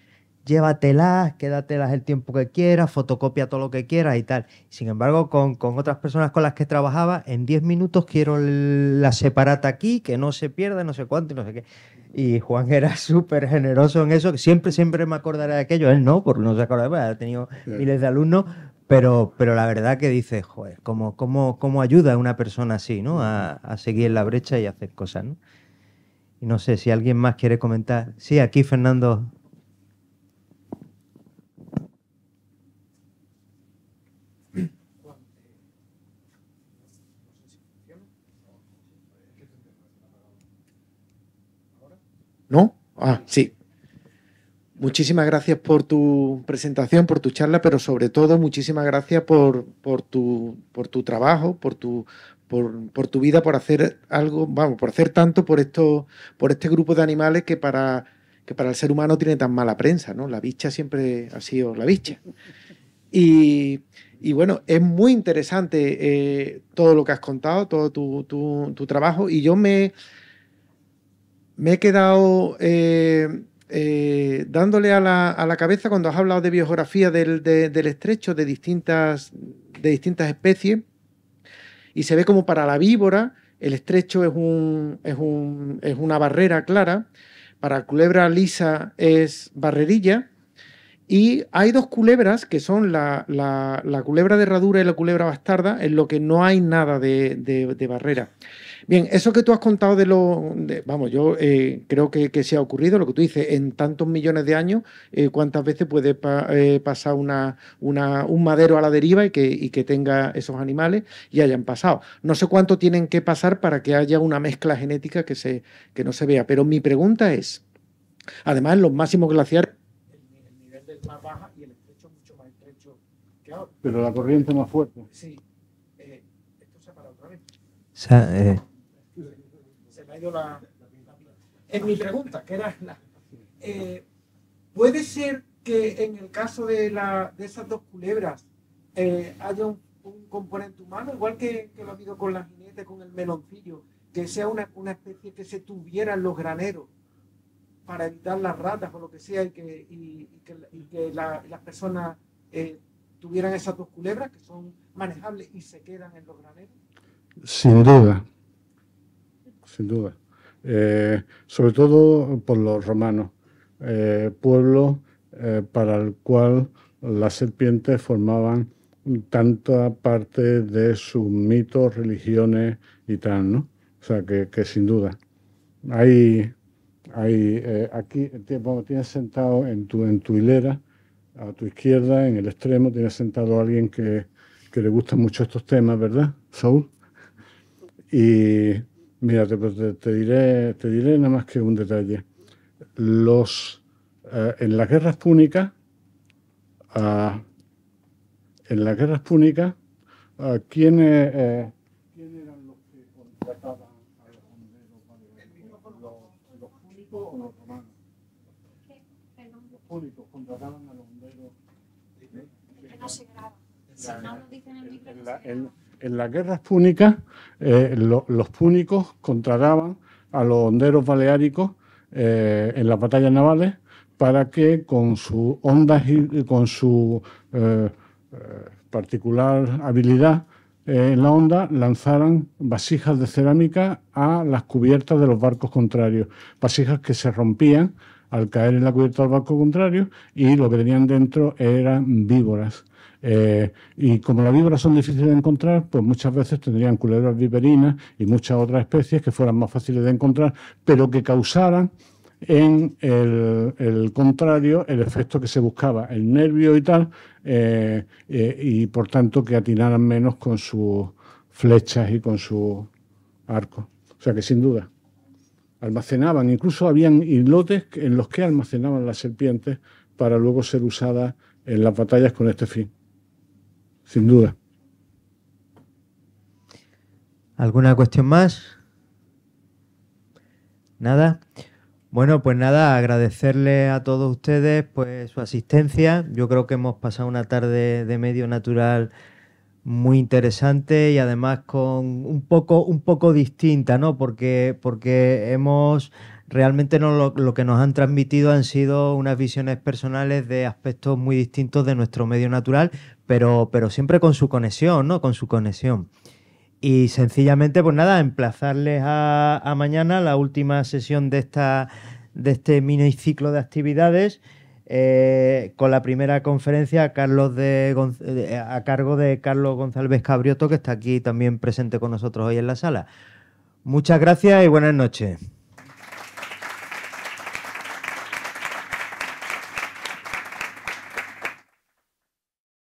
llévatelas, quédatelas el tiempo que quieras, fotocopia todo lo que quieras y tal. Sin embargo, con, otras personas con las que trabajaba, en 10 minutos quiero la separata aquí, que no se pierda, no sé cuánto y no sé qué. Y Juan era súper generoso en eso, siempre, siempre me acordaré de aquello. Él no, porque no se acordaba, pues, ha tenido miles de alumnos, pero, pero la verdad que dice, joder, ¿cómo, cómo, ayuda a una persona así, ¿no? A, a seguir la brecha y hacer cosas, ¿no? Y no sé si alguien más quiere comentar. Sí, aquí Fernando ¿No? Ah, sí. Muchísimas gracias por tu presentación, por tu charla, pero sobre todo muchísimas gracias por, tu, por tu trabajo, por tu, por, tu vida, por hacer algo, vamos, por hacer tanto por, esto, por este grupo de animales que para, que para el ser humano tiene tan mala prensa, ¿no? La bicha siempre ha sido la bicha. Y, bueno, es muy interesante eh, todo lo que has contado, todo tu, tu trabajo, y yo me me he quedado eh, eh, dándole a la, cabeza cuando has hablado de biografía del, estrecho de distintas, de distintas especies y se ve como para la víbora el estrecho es, una barrera clara, para culebra lisa es barrerilla. Y hay dos culebras que son la, culebra de herradura y la culebra bastarda, en lo que no hay nada de barrera. Bien, eso que tú has contado de lo... vamos, yo eh, creo que, se ha ocurrido, lo que tú dices, en tantos millones de años, eh, ¿cuántas veces puede eh, pasar una, un madero a la deriva y que, tenga esos animales y hayan pasado? No sé cuánto tienen que pasar para que haya una mezcla genética que, se, que no se vea, pero mi pregunta es, además, en los máximos glaciares... El nivel del mar baja y el estrecho mucho más estrecho que ahora. Pero la corriente más fuerte. Sí. En eh. mi pregunta, que era la, eh, ¿Puede ser que en el caso de, la, de esas dos culebras eh, haya un, componente humano, igual que, lo ha habido con la jinete, con el meloncillo, que sea una, especie que se tuviera en los graneros para evitar las ratas o lo que sea y que, que, las personas tuvieran esas dos culebras que son manejables y se quedan en los graneros? Sin duda, sin duda. Eh, sobre todo por los romanos, eh, pueblo eh, para el cual las serpientes formaban tanta parte de sus mitos, religiones y tal, ¿no? O sea, que, sin duda. Hay, hay aquí, tienes sentado en tu, en tu hilera, a tu izquierda, en el extremo, tienes sentado a alguien que, que le gustan mucho estos temas, ¿verdad, Saúl? Y mira, pues, te, te, diré, te diré nada más que un detalle. Los, eh, en las guerras púnicas, ah, en las guerras púnicas, ah, eh, ¿quiénes, ¿quién eran los que contrataban a los bomberos? ¿Los, los púnicos o los romanos? Los púnicos contrataban a los bomberos. Que no se graba. Si no lo dicen en el micro, en, las guerras púnicas eh, los púnicos contrataban a los honderos baleáricos eh, en las batallas navales para que con su ondas y con su eh, particular habilidad en la onda lanzaran vasijas de cerámica a las cubiertas de los barcos contrarios, vasijas que se rompían al caer en la cubierta del barco contrario y lo que tenían dentro eran víboras. Eh, y como las víboras son difíciles de encontrar, pues muchas veces tendrían culebras viperinas y muchas otras especies que fueran más fáciles de encontrar, pero que causaran en el, contrario el efecto que se buscaba, el nervio y tal, eh, eh, y por tanto que atinaran menos con sus flechas y con su arco. O sea que sin duda almacenaban, incluso habían islotes en los que almacenaban las serpientes para luego ser usadas en las batallas con este fin sin duda. ¿Alguna cuestión más? Nada. Bueno, pues nada, agradecerle a todos ustedes pues su asistencia. Yo creo que hemos pasado una tarde de medio natural muy interesante y además con un poco un poco distinta, ¿no? Porque porque hemos realmente lo, que nos han transmitido han sido unas visiones personales de aspectos muy distintos de nuestro medio natural, pero, pero siempre con su conexión, ¿no? Con su conexión. Y sencillamente, pues nada, emplazarles a, mañana la última sesión de, esta, de este mini ciclo de actividades. Eh, con la primera conferencia Carlos de, a cargo de Carlos González Cabrioto, que está aquí también presente con nosotros hoy en la sala. Muchas gracias y buenas noches.